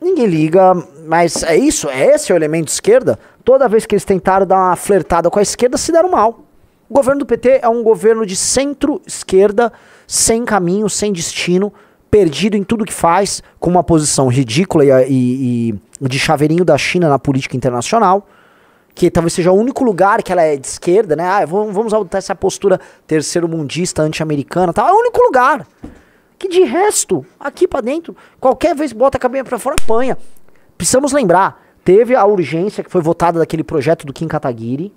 [SPEAKER 1] ninguém liga, mas é isso, é esse o elemento de esquerda. Toda vez que eles tentaram dar uma flertada com a esquerda, se deram mal. O governo do PT é um governo de centro-esquerda, sem caminho, sem destino, perdido em tudo que faz, com uma posição ridícula e, e, e de chaveirinho da China na política internacional que talvez seja o único lugar que ela é de esquerda, né? Ah, vamos, vamos adotar essa postura terceiro-mundista, anti-americana tal. É o único lugar. Que de resto, aqui para dentro, qualquer vez bota a cabeça para fora, apanha. Precisamos lembrar, teve a urgência que foi votada daquele projeto do Kim Kataguiri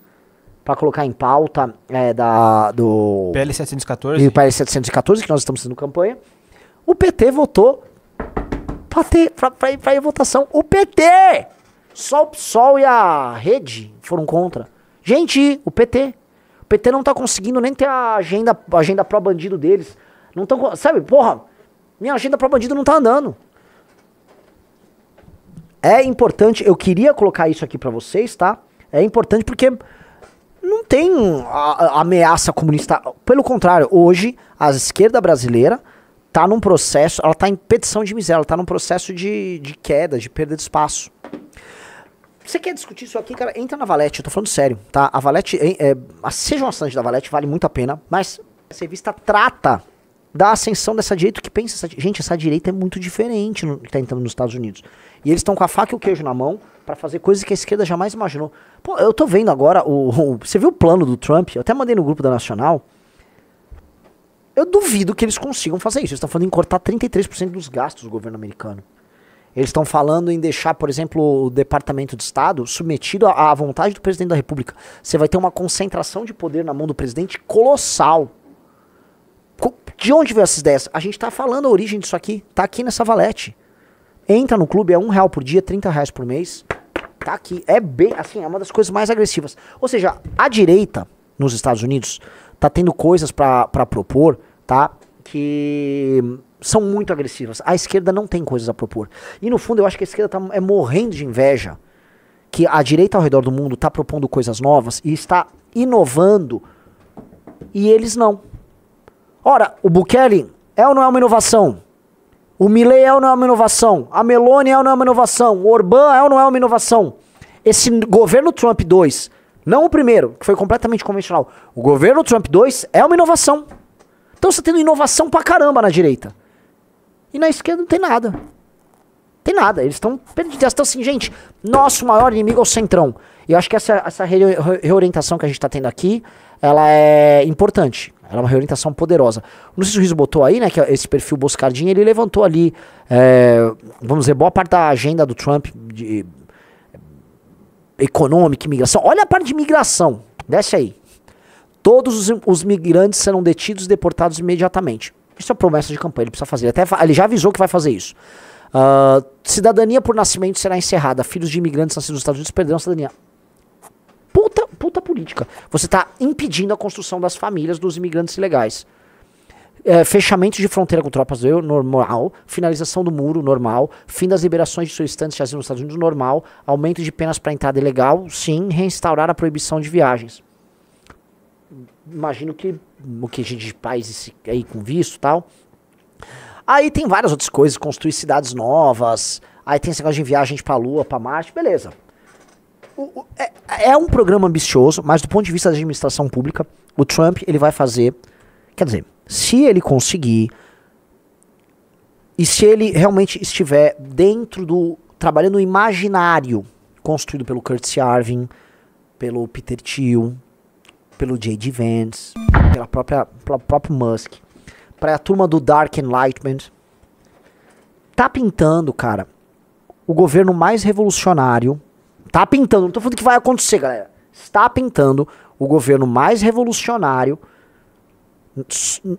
[SPEAKER 1] para colocar em pauta é, da, do PL 714. o PL 714 que nós estamos fazendo campanha. O PT votou para ir votação. O PT! Só o PSOL e a Rede foram contra. Gente, o PT. O PT não está conseguindo nem ter a agenda, a agenda pró-bandido deles. Não tão, sabe, porra, minha agenda para bandido não tá andando. É importante, eu queria colocar isso aqui para vocês, tá? É importante porque não tem a, a ameaça comunista. Pelo contrário, hoje a esquerda brasileira tá num processo, ela tá em petição de miséria, ela tá num processo de, de queda, de perda de espaço. Você quer discutir isso aqui, cara? Entra na Valete, eu tô falando sério, tá? A Valete, é, é, seja um assinante da Valete, vale muito a pena, mas a revista trata da ascensão dessa direita que pensa, essa, gente, essa direita é muito diferente que está entrando nos Estados Unidos. E eles estão com a faca e o queijo na mão para fazer coisas que a esquerda jamais imaginou. Pô, eu tô vendo agora o, o, você viu o plano do Trump? Eu até mandei no grupo da Nacional. Eu duvido que eles consigam fazer isso. Eles estão falando em cortar 33% dos gastos do governo americano. Eles estão falando em deixar, por exemplo, o Departamento de Estado submetido à vontade do presidente da República. Você vai ter uma concentração de poder na mão do presidente colossal. De onde veio essas ideias? A gente está falando a origem disso aqui. Tá aqui nessa valete. Entra no clube, é um real por dia, 30 reais por mês. Tá aqui. É bem, assim, é uma das coisas mais agressivas. Ou seja, a direita nos Estados Unidos tá tendo coisas para propor, tá? Que são muito agressivas. A esquerda não tem coisas a propor. E no fundo eu acho que a esquerda tá, é morrendo de inveja que a direita ao redor do mundo está propondo coisas novas e está inovando e eles não. Ora, o Bukele é ou não é uma inovação? O Milley é ou não é uma inovação? A Meloni é ou não é uma inovação? O Orbán é ou não é uma inovação? Esse governo Trump 2, não o primeiro, que foi completamente convencional, o governo Trump 2 é uma inovação. Então você tendo inovação pra caramba na direita. E na esquerda não tem nada. Tem nada, eles estão perdidos. estão assim, gente, nosso maior inimigo é o centrão. E eu acho que essa, essa reorientação que a gente está tendo aqui, ela é importante. Era uma reorientação poderosa. O Luciano Riso botou aí, né, que é esse perfil Boscardinho, ele levantou ali, é, vamos dizer, boa parte da agenda do Trump de, econômica, imigração. Olha a parte de imigração. Desce aí. Todos os, os migrantes serão detidos e deportados imediatamente. Isso é promessa de campanha, ele precisa fazer. Até, ele já avisou que vai fazer isso. Uh, cidadania por nascimento será encerrada. Filhos de imigrantes nascidos nos Estados Unidos perderão a cidadania. Puta puta política. Você está impedindo a construção das famílias dos imigrantes ilegais. É, fechamento de fronteira com tropas do eu, normal. Finalização do muro, normal. Fim das liberações de solicitantes de asilo nos Estados Unidos, normal. Aumento de penas para entrada ilegal, sim. Reinstaurar a proibição de viagens. Imagino que o que a gente faz aí com visto tal. Aí tem várias outras coisas, construir cidades novas. Aí tem esse negócio de para a pra Lua, pra Marte, beleza. É, é, um programa ambicioso, mas do ponto de vista da administração pública, o Trump ele vai fazer. Quer dizer, se ele conseguir e se ele realmente estiver dentro do. trabalhando no imaginário construído pelo Curtis Arvin, pelo Peter Thiel, pelo J.D. Vance, pela própria, pelo próprio Musk, para a turma do Dark Enlightenment, tá pintando, cara, o governo mais revolucionário Tá pintando, não tô falando que vai acontecer, galera. Está pintando o governo mais revolucionário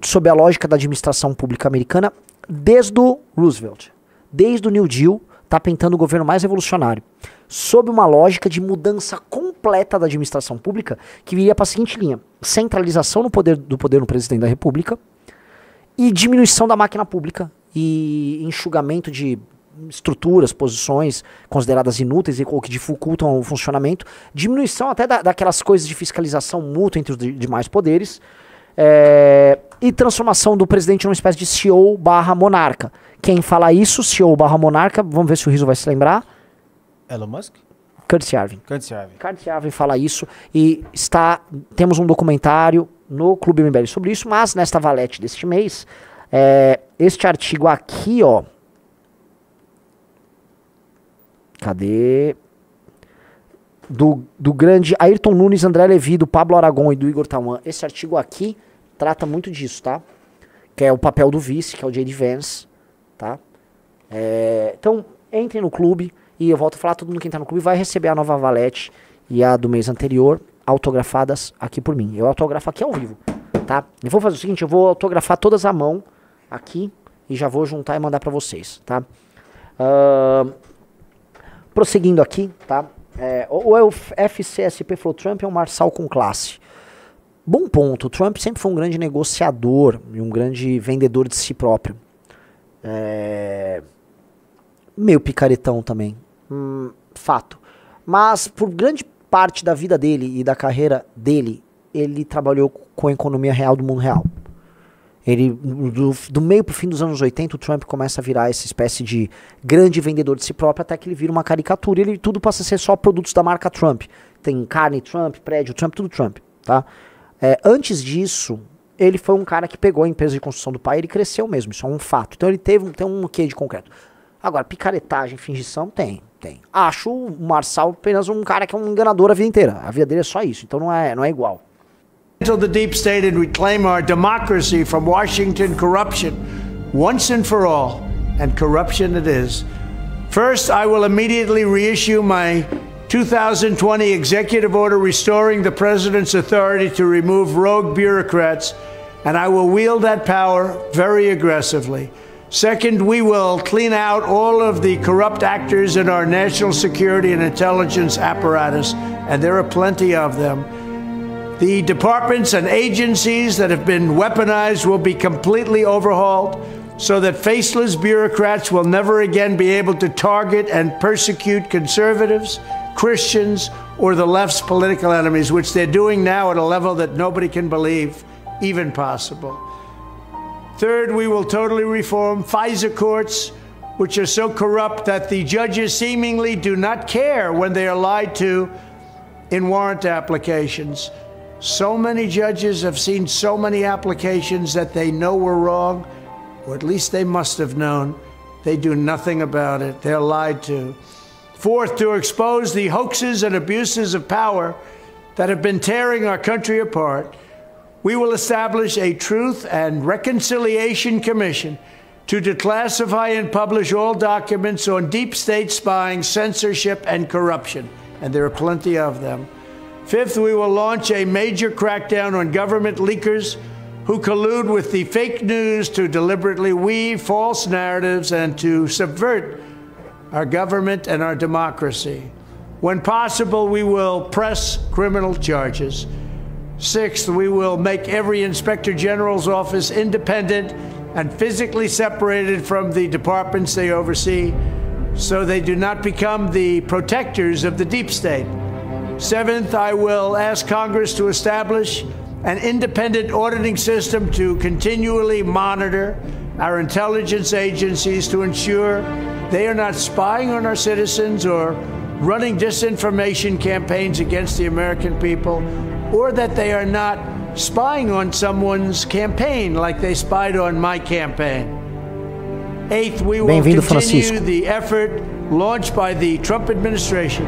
[SPEAKER 1] sob a lógica da administração pública americana desde o Roosevelt. Desde o New Deal, tá pintando o governo mais revolucionário. Sob uma lógica de mudança completa da administração pública, que viria para a seguinte linha: centralização no poder, do poder no presidente da República e diminuição da máquina pública e enxugamento de estruturas, posições consideradas inúteis ou que dificultam o funcionamento, diminuição até da, daquelas coisas de fiscalização mútua entre os de, demais poderes, é, e transformação do presidente numa espécie de CEO barra monarca. Quem fala isso, CEO barra monarca, vamos ver se o Riso vai se lembrar. Elon Musk? Curtis Yarvin. Curtis Yarvin. Curtis fala isso e está, temos um documentário no Clube MBL sobre isso, mas nesta valete deste mês, é, este artigo aqui, ó, Cadê? Do, do grande Ayrton Nunes, André Levi, do Pablo Aragon e do Igor Tauan. Esse artigo aqui trata muito disso, tá? Que é o papel do vice, que é o J.D. Vance, tá? É, então, entrem no clube e eu volto a falar, todo mundo que entrar no clube vai receber a nova valete e a do mês anterior autografadas aqui por mim. Eu autografo aqui ao vivo, tá? Eu vou fazer o seguinte, eu vou autografar todas à mão aqui e já vou juntar e mandar para vocês, tá? Uh, Prosseguindo aqui, tá? É, ou é o FCSP falou, Trump é um marçal com classe. Bom ponto. Trump sempre foi um grande negociador e um grande vendedor de si próprio. É... Meio picaretão também. Hum, fato. Mas por grande parte da vida dele e da carreira dele, ele trabalhou com a economia real do mundo real. Ele, do, do meio para o fim dos anos 80, o Trump começa a virar essa espécie de grande vendedor de si próprio, até que ele vira uma caricatura. Ele tudo passa a ser só produtos da marca Trump. Tem carne Trump, prédio Trump, tudo Trump, tá? É, antes disso, ele foi um cara que pegou a empresa de construção do pai, ele cresceu mesmo, isso é um fato. Então ele teve tem um quê de concreto. Agora, picaretagem, fingição, tem, tem. Acho o Marçal apenas um cara que é um enganador a vida inteira. A
[SPEAKER 3] vida dele é só isso, então não é, não é igual. Until the deep state and reclaim our democracy from Washington corruption once and for all, and corruption it is. First, I will immediately reissue my 2020 executive order restoring the president's authority to remove rogue bureaucrats, and I will wield that power very aggressively. Second, we will clean out all of the corrupt actors in our national security and intelligence apparatus, and there are plenty of them. The departments and agencies that have been weaponized will be completely overhauled so that faceless bureaucrats will never again be able to target and persecute conservatives, Christians, or the left's political enemies, which they're doing now at a level that nobody can believe even possible. Third, we will totally reform FISA courts, which are so corrupt that the judges seemingly do not care when they are lied to in warrant applications. So many judges have seen so many applications that they know were wrong, or at least they must have known. They do nothing about it. They're lied to. Fourth, to expose the hoaxes and abuses of power that have been tearing our country apart, we will establish a Truth and Reconciliation Commission to declassify and publish all documents on deep state spying, censorship, and corruption. And there are plenty of them. Fifth, we will launch a major crackdown on government leakers who collude with the fake news to deliberately weave false narratives and to subvert our government and our democracy. When possible, we will press criminal charges. Sixth, we will make every inspector general's office independent and physically separated from the departments they oversee so they do not become the protectors of the deep state. Seventh, I will ask Congress to establish an independent auditing system to continually monitor our intelligence agencies to ensure they are not spying on our citizens or running disinformation campaigns against the American people, or that they are not spying on someone's campaign like they spied on my campaign. Eighth, we will continue Francisco. the effort launched by the Trump administration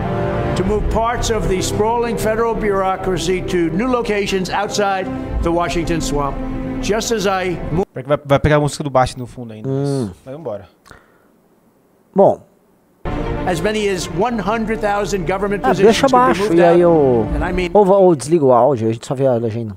[SPEAKER 3] to move parts of the sprawling federal bureaucracy to new locations outside the Washington swamp, just as I...
[SPEAKER 2] Vai, vai pegar a música do baixo no fundo ainda. Hum.
[SPEAKER 3] Vai embora. Bom, as many as 100,000 government ah, positions deixa baixo, e aí
[SPEAKER 1] eu... Ou, ou desliga o áudio, a gente só vê a legenda.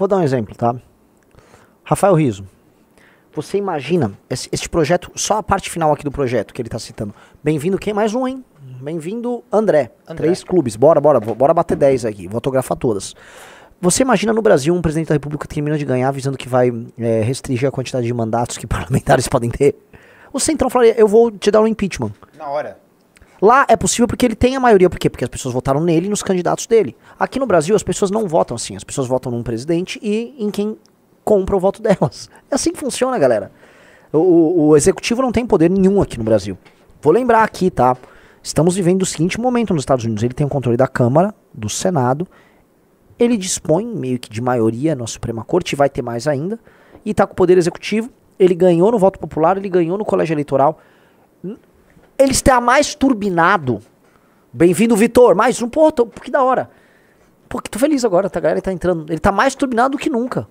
[SPEAKER 1] vou dar um exemplo, tá? Rafael Riso. Você imagina esse, esse projeto, só a parte final aqui do projeto que ele está citando. Bem-vindo quem? Mais um, hein? Bem-vindo André. André. Três clubes. Bora, bora, bora bater 10 aqui. Vou autografar todas. Você imagina no Brasil um presidente da República terminando de ganhar, avisando que vai é, restringir a quantidade de mandatos que parlamentares podem ter? O Centrão falaria: eu vou te dar um impeachment. Na hora. Lá é possível porque ele tem a maioria. Por quê? Porque as pessoas votaram nele e nos candidatos dele. Aqui no Brasil, as pessoas não votam assim. As pessoas votam num presidente e em quem compra o voto delas. É assim que funciona, galera. O, o executivo não tem poder nenhum aqui no Brasil. Vou lembrar aqui, tá? Estamos vivendo o seguinte momento nos Estados Unidos. Ele tem o controle da Câmara, do Senado. Ele dispõe meio que de maioria na Suprema Corte, vai ter mais ainda. E está com o poder executivo. Ele ganhou no voto popular, ele ganhou no colégio eleitoral ele está mais turbinado. Bem-vindo, Vitor. Mais um, pô, tô, que da hora. Pô, que tô feliz agora, tá? A galera tá entrando. Ele tá mais turbinado do que nunca.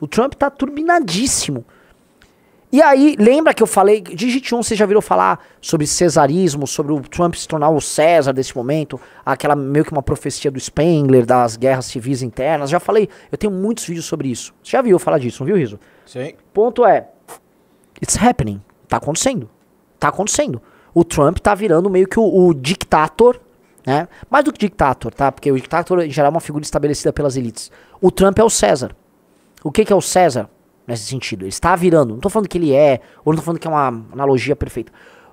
[SPEAKER 1] O Trump tá turbinadíssimo. E aí, lembra que eu falei, Digit 1 você já virou falar sobre cesarismo, sobre o Trump se tornar o César desse momento, aquela meio que uma profecia do Spengler, das guerras civis internas. Já falei, eu tenho muitos vídeos sobre isso. Você já viu falar disso, não viu, Riso? Sim. Ponto é, it's happening, tá acontecendo. Tá acontecendo o Trump tá virando meio que o, o dictator, né? Mais do que dictator, tá? Porque o dictator em geral é uma figura estabelecida pelas elites. O Trump é o César. O que, que é o César nesse sentido? Ele está virando. Não tô falando que ele é, ou não tô falando que é uma analogia perfeita.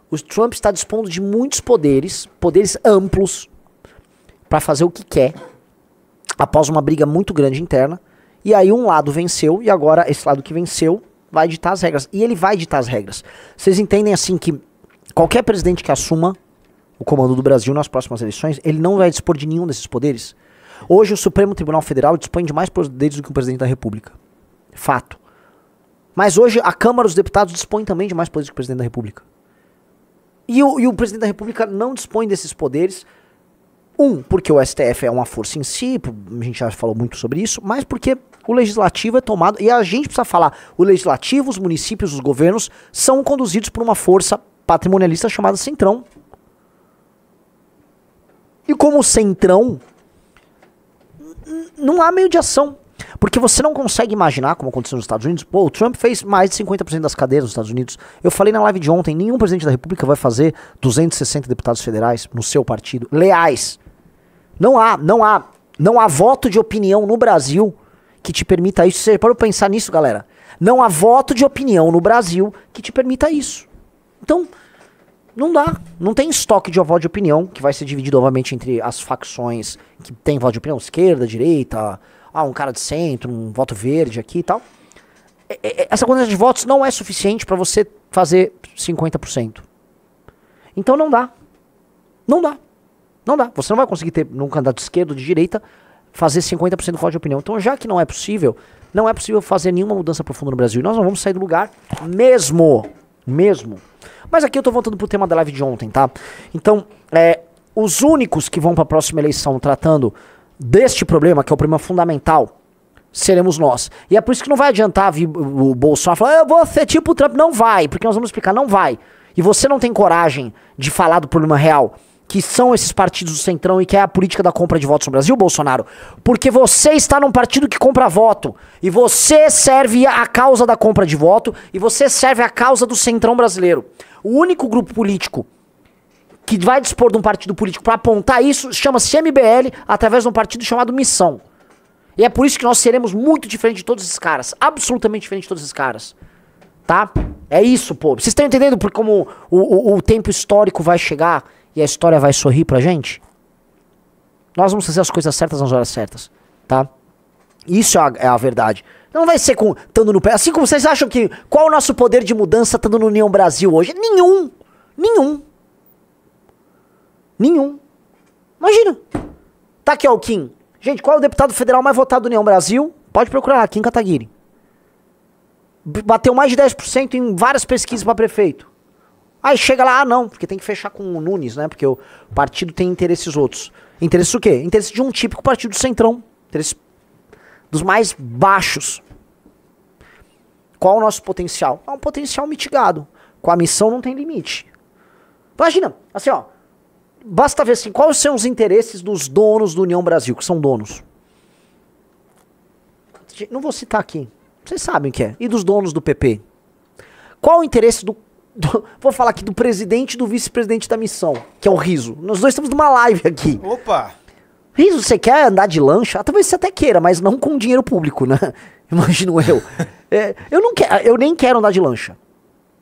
[SPEAKER 1] O Trump está dispondo de muitos poderes, poderes amplos, para fazer o que quer, após uma briga muito grande interna. E aí um lado venceu, e agora esse lado que venceu vai ditar as regras. E ele vai ditar as regras. Vocês entendem assim que Qualquer presidente que assuma o comando do Brasil nas próximas eleições, ele não vai dispor de nenhum desses poderes. Hoje o Supremo Tribunal Federal dispõe de mais poderes do que o presidente da República. Fato. Mas hoje a Câmara dos Deputados dispõe também de mais poderes do que o presidente da República. E o, e o presidente da República não dispõe desses poderes. Um, porque o STF é uma força em si, a gente já falou muito sobre isso, mas porque o legislativo é tomado, e a gente precisa falar, o legislativo, os municípios, os governos são conduzidos por uma força patrimonialista chamada Centrão. E como Centrão, não há meio de ação. Porque você não consegue imaginar como aconteceu nos Estados Unidos. Pô, o Trump fez mais de 50% das cadeiras nos Estados Unidos. Eu falei na live de ontem, nenhum presidente da República vai fazer 260 deputados federais no seu partido leais. Não há, não há, não há voto de opinião no Brasil que te permita isso. Você pode pensar nisso, galera. Não há voto de opinião no Brasil que te permita isso. Então, não dá. Não tem estoque de voto de opinião, que vai ser dividido, novamente entre as facções que tem voto de opinião, esquerda, direita, ah, um cara de centro, um voto verde aqui e tal. É, é, é, essa quantidade de votos não é suficiente para você fazer 50%. Então não dá. Não dá. Não dá. Você não vai conseguir ter num candidato de esquerda ou de direita fazer 50% do voto de opinião. Então, já que não é possível, não é possível fazer nenhuma mudança profunda no Brasil. Nós não vamos sair do lugar mesmo mesmo. Mas aqui eu tô voltando pro tema da live de ontem, tá? Então, é, os únicos que vão para a próxima eleição tratando deste problema, que é o problema fundamental, seremos nós. E é por isso que não vai adiantar vir o Bolsonaro falar, eu vou ser tipo o Trump. Não vai, porque nós vamos explicar, não vai. E você não tem coragem de falar do problema real que são esses partidos do Centrão e que é a política da compra de votos no Brasil, Bolsonaro? Porque você está num partido que compra voto. E você serve a causa da compra de voto e você serve a causa do Centrão brasileiro. O único grupo político que vai dispor de um partido político para apontar isso chama-se MBL através de um partido chamado Missão. E é por isso que nós seremos muito diferente de todos esses caras. Absolutamente diferente de todos esses caras. Tá? É isso, povo. Vocês estão entendendo por como o, o, o tempo histórico vai chegar? e a história vai sorrir pra gente? Nós vamos fazer as coisas certas nas horas certas, tá? Isso é a, é a verdade. Não vai ser com estando no pé. Assim como vocês acham que qual é o nosso poder de mudança estando no União Brasil hoje? Nenhum. Nenhum. Nenhum. Imagina. Tá aqui ó, o Kim. Gente, qual é o deputado federal mais votado do União Brasil? Pode procurar, Kim Kataguiri. Bateu mais de 10% em várias pesquisas para prefeito. Aí chega lá, ah não, porque tem que fechar com o Nunes, né? Porque o partido tem interesses outros. Interesse o quê? Interesse de um típico partido centrão. interesse dos mais baixos. Qual o nosso potencial? É um potencial mitigado. Com a missão não tem limite. Imagina, assim ó, basta ver assim, quais são os interesses dos donos do União Brasil, que são donos. Não vou citar aqui, vocês sabem o que é. E dos donos do PP? Qual o interesse do do, vou falar aqui do presidente e do vice-presidente da missão, que é o Riso. Nós dois estamos numa live aqui. Opa! Riso, você quer andar de lancha? Ah, talvez você até queira, mas não com dinheiro público, né? Imagino eu. é, eu, não quero, eu nem quero andar de lancha.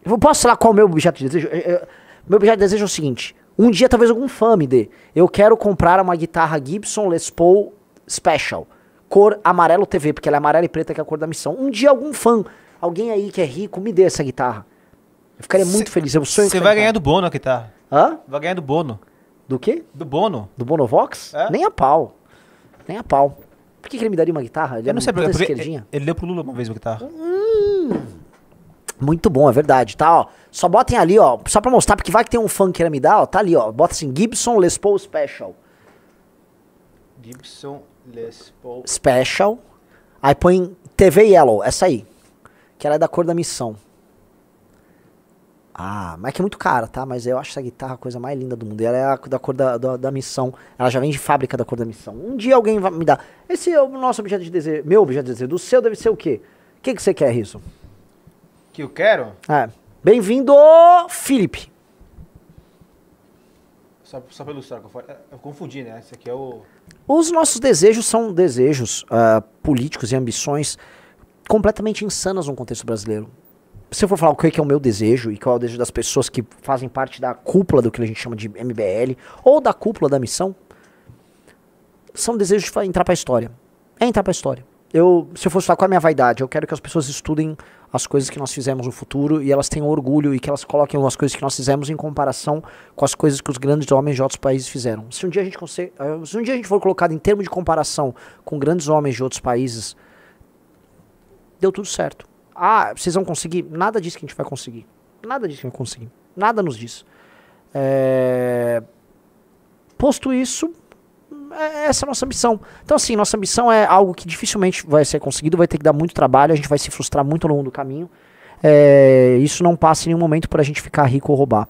[SPEAKER 1] Eu posso falar qual é o meu objeto de desejo? Eu, é, eu, é, meu objeto de desejo é o seguinte: um dia talvez algum fã me dê. Eu quero comprar uma guitarra Gibson Les Paul Special, cor amarelo TV, porque ela é amarela e preta que é a cor da missão. Um dia algum fã, alguém aí que é rico, me dê essa guitarra. Eu ficaria cê, muito feliz. É um sonho Você vai ganhar do
[SPEAKER 2] Bono a guitarra.
[SPEAKER 1] Tá? Hã? Vai ganhar do Bono. Do quê? Do Bono. Do Bono
[SPEAKER 2] Vox? É? Nem a
[SPEAKER 1] pau. Nem a pau. Por que, que ele me daria uma guitarra? Ele eu é não sei, porque esquerdinha.
[SPEAKER 2] ele deu pro Lula uma vez uma guitarra. Hum,
[SPEAKER 1] muito bom, é verdade, tá? Ó, só botem ali, ó, só pra mostrar, porque vai que tem um fã queira me dar, ó, tá ali, ó, bota assim, Gibson Les Paul Special.
[SPEAKER 2] Gibson Les Paul
[SPEAKER 1] Special. Aí põe TV Yellow, essa aí, que ela é da cor da missão. Ah, mas é que é muito cara, tá? Mas eu acho essa guitarra a coisa mais linda do mundo. E ela é a, da cor da, da, da, missão. Ela já vem de fábrica da cor da missão. Um dia alguém vai me dar. Esse é o nosso objeto de desejo. Meu objeto de desejo. Do seu deve ser o quê? O que, que você quer, Rizzo? Que eu quero? É. Bem-vindo, Felipe.
[SPEAKER 2] Só, só pra eu confundi, né? Esse aqui é o.
[SPEAKER 1] Os nossos desejos são desejos uh, políticos e ambições completamente insanas no contexto brasileiro se eu for falar o é que é o meu desejo e qual é o desejo das pessoas que fazem parte da cúpula do que a gente chama de MBL ou da cúpula da missão, são desejos de entrar para a história. É entrar para a história. Eu, se eu fosse falar qual é a minha vaidade, eu quero que as pessoas estudem as coisas que nós fizemos no futuro e elas tenham orgulho e que elas coloquem as coisas que nós fizemos em comparação com as coisas que os grandes homens de outros países fizeram. Se um dia a gente, eh, se um dia a gente for colocado em termos de comparação com grandes homens de outros países, deu tudo certo ah, vocês vão conseguir. Nada disso que a gente vai conseguir. Nada disso que a gente vai conseguir. Nada nos diz. É... Posto isso, é essa é a nossa missão. Então, assim, nossa missão é algo que dificilmente vai ser conseguido, vai ter que dar muito trabalho, a gente vai se frustrar muito ao longo do caminho. É... isso não passa em nenhum momento para a gente ficar rico ou roubar.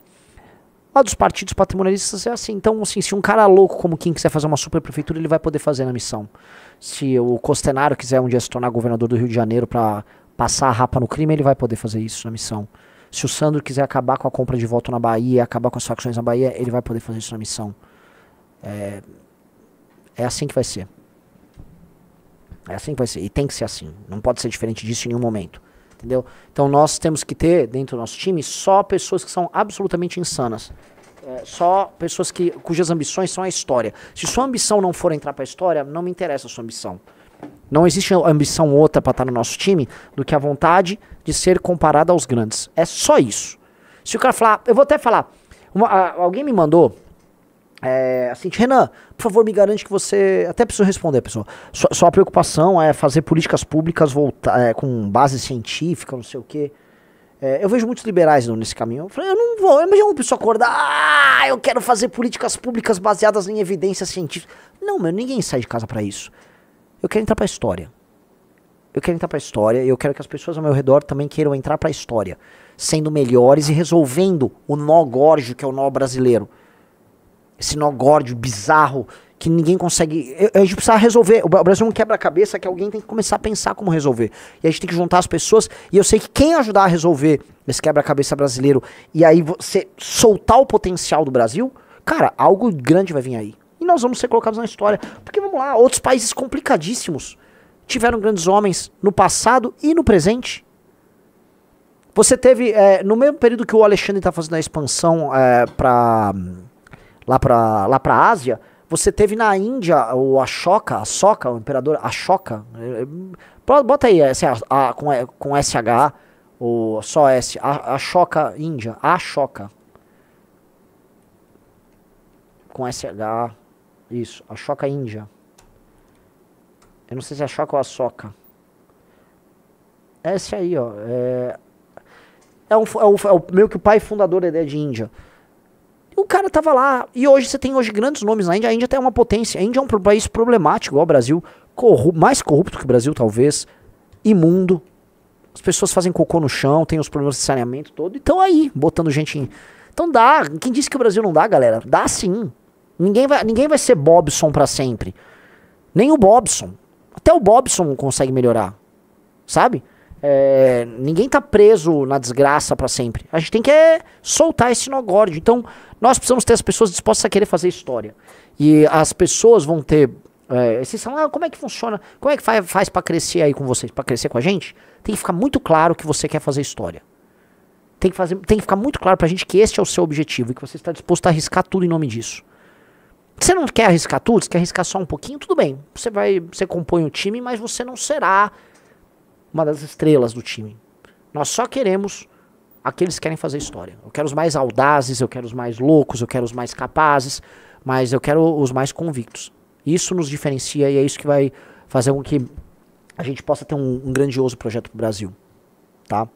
[SPEAKER 1] Lá dos partidos patrimonialistas é assim. Então, assim, se um cara louco como quem quiser fazer uma super prefeitura, ele vai poder fazer na missão. Se o Costenaro quiser um dia se tornar governador do Rio de Janeiro para passar a rapa no crime, ele vai poder fazer isso na missão. Se o Sandro quiser acabar com a compra de voto na Bahia, acabar com as facções na Bahia, ele vai poder fazer isso na missão. É, é assim que vai ser. É assim que vai ser. E tem que ser assim. Não pode ser diferente disso em nenhum momento. Entendeu? Então nós temos que ter dentro do nosso time só pessoas que são absolutamente insanas. É, só pessoas que, cujas ambições são a história. Se sua ambição não for entrar para a história, não me interessa a sua ambição. Não existe ambição outra para estar tá no nosso time do que a vontade de ser comparado aos grandes. É só isso. Se o cara falar, eu vou até falar. Uma, a, alguém me mandou é, assim, Renan, por favor, me garante que você. Até preciso responder, pessoal. Sua, sua preocupação é fazer políticas públicas voltar, é, com base científica, não sei o quê. É, eu vejo muitos liberais não, nesse caminho. Eu, falei, eu não vou. Imagina uma pessoa acordar. Ah, eu quero fazer políticas públicas baseadas em evidência científica. Não, meu, ninguém sai de casa para isso. Eu quero entrar para a história. Eu quero entrar para a história e eu quero que as pessoas ao meu redor também queiram entrar para a história, sendo melhores e resolvendo o nó górdio que é o nó brasileiro. Esse nó górdio bizarro que ninguém consegue. A gente precisa resolver. O Brasil é um quebra-cabeça que alguém tem que começar a pensar como resolver. E a gente tem que juntar as pessoas. E eu sei que quem ajudar a resolver esse quebra-cabeça brasileiro e aí você soltar o potencial do Brasil, cara, algo grande vai vir aí nós vamos ser colocados na história. Porque vamos lá, outros países complicadíssimos tiveram grandes homens no passado e no presente. Você teve, é, no mesmo período que o Alexandre está fazendo a expansão é, pra, lá para lá a Ásia, você teve na Índia o Ashoka, Ashoka, o imperador Ashoka. É, é, bota aí é a, a, com, com SH, ou só S, Ashoka Índia, Ashoka. Com SH. Isso, a Choca Índia. Eu não sei se é a Choca ou a Soca. É esse aí, ó. É, é, um, é, é o, é meio que o pai fundador da ideia de Índia. O cara tava lá. E hoje você tem hoje grandes nomes na Índia. A Índia tem é uma potência. A Índia é um país problemático, igual o Brasil. Corru mais corrupto que o Brasil, talvez. Imundo. As pessoas fazem cocô no chão, tem os problemas de saneamento todo. Então aí, botando gente em. Então dá. Quem disse que o Brasil não dá, galera? Dá sim. Ninguém vai, ninguém vai ser Bobson para sempre. Nem o Bobson. Até o Bobson consegue melhorar. Sabe? É, ninguém tá preso na desgraça para sempre. A gente tem que é, soltar esse nogórdio. Então, nós precisamos ter as pessoas dispostas a querer fazer história. E as pessoas vão ter. É, vocês falam, ah, como é que funciona? Como é que faz, faz para crescer aí com vocês? Para crescer com a gente? Tem que ficar muito claro que você quer fazer história. Tem que, fazer, tem que ficar muito claro pra gente que este é o seu objetivo e que você está disposto a arriscar tudo em nome disso. Você não quer arriscar tudo, você quer arriscar só um pouquinho, tudo bem. Você vai, você compõe o time, mas você não será uma das estrelas do time. Nós só queremos aqueles que querem fazer história. Eu quero os mais audazes, eu quero os mais loucos, eu quero os mais capazes, mas eu quero os mais convictos. Isso nos diferencia e é isso que vai fazer com que a gente possa ter um, um grandioso projeto para o Brasil, tá?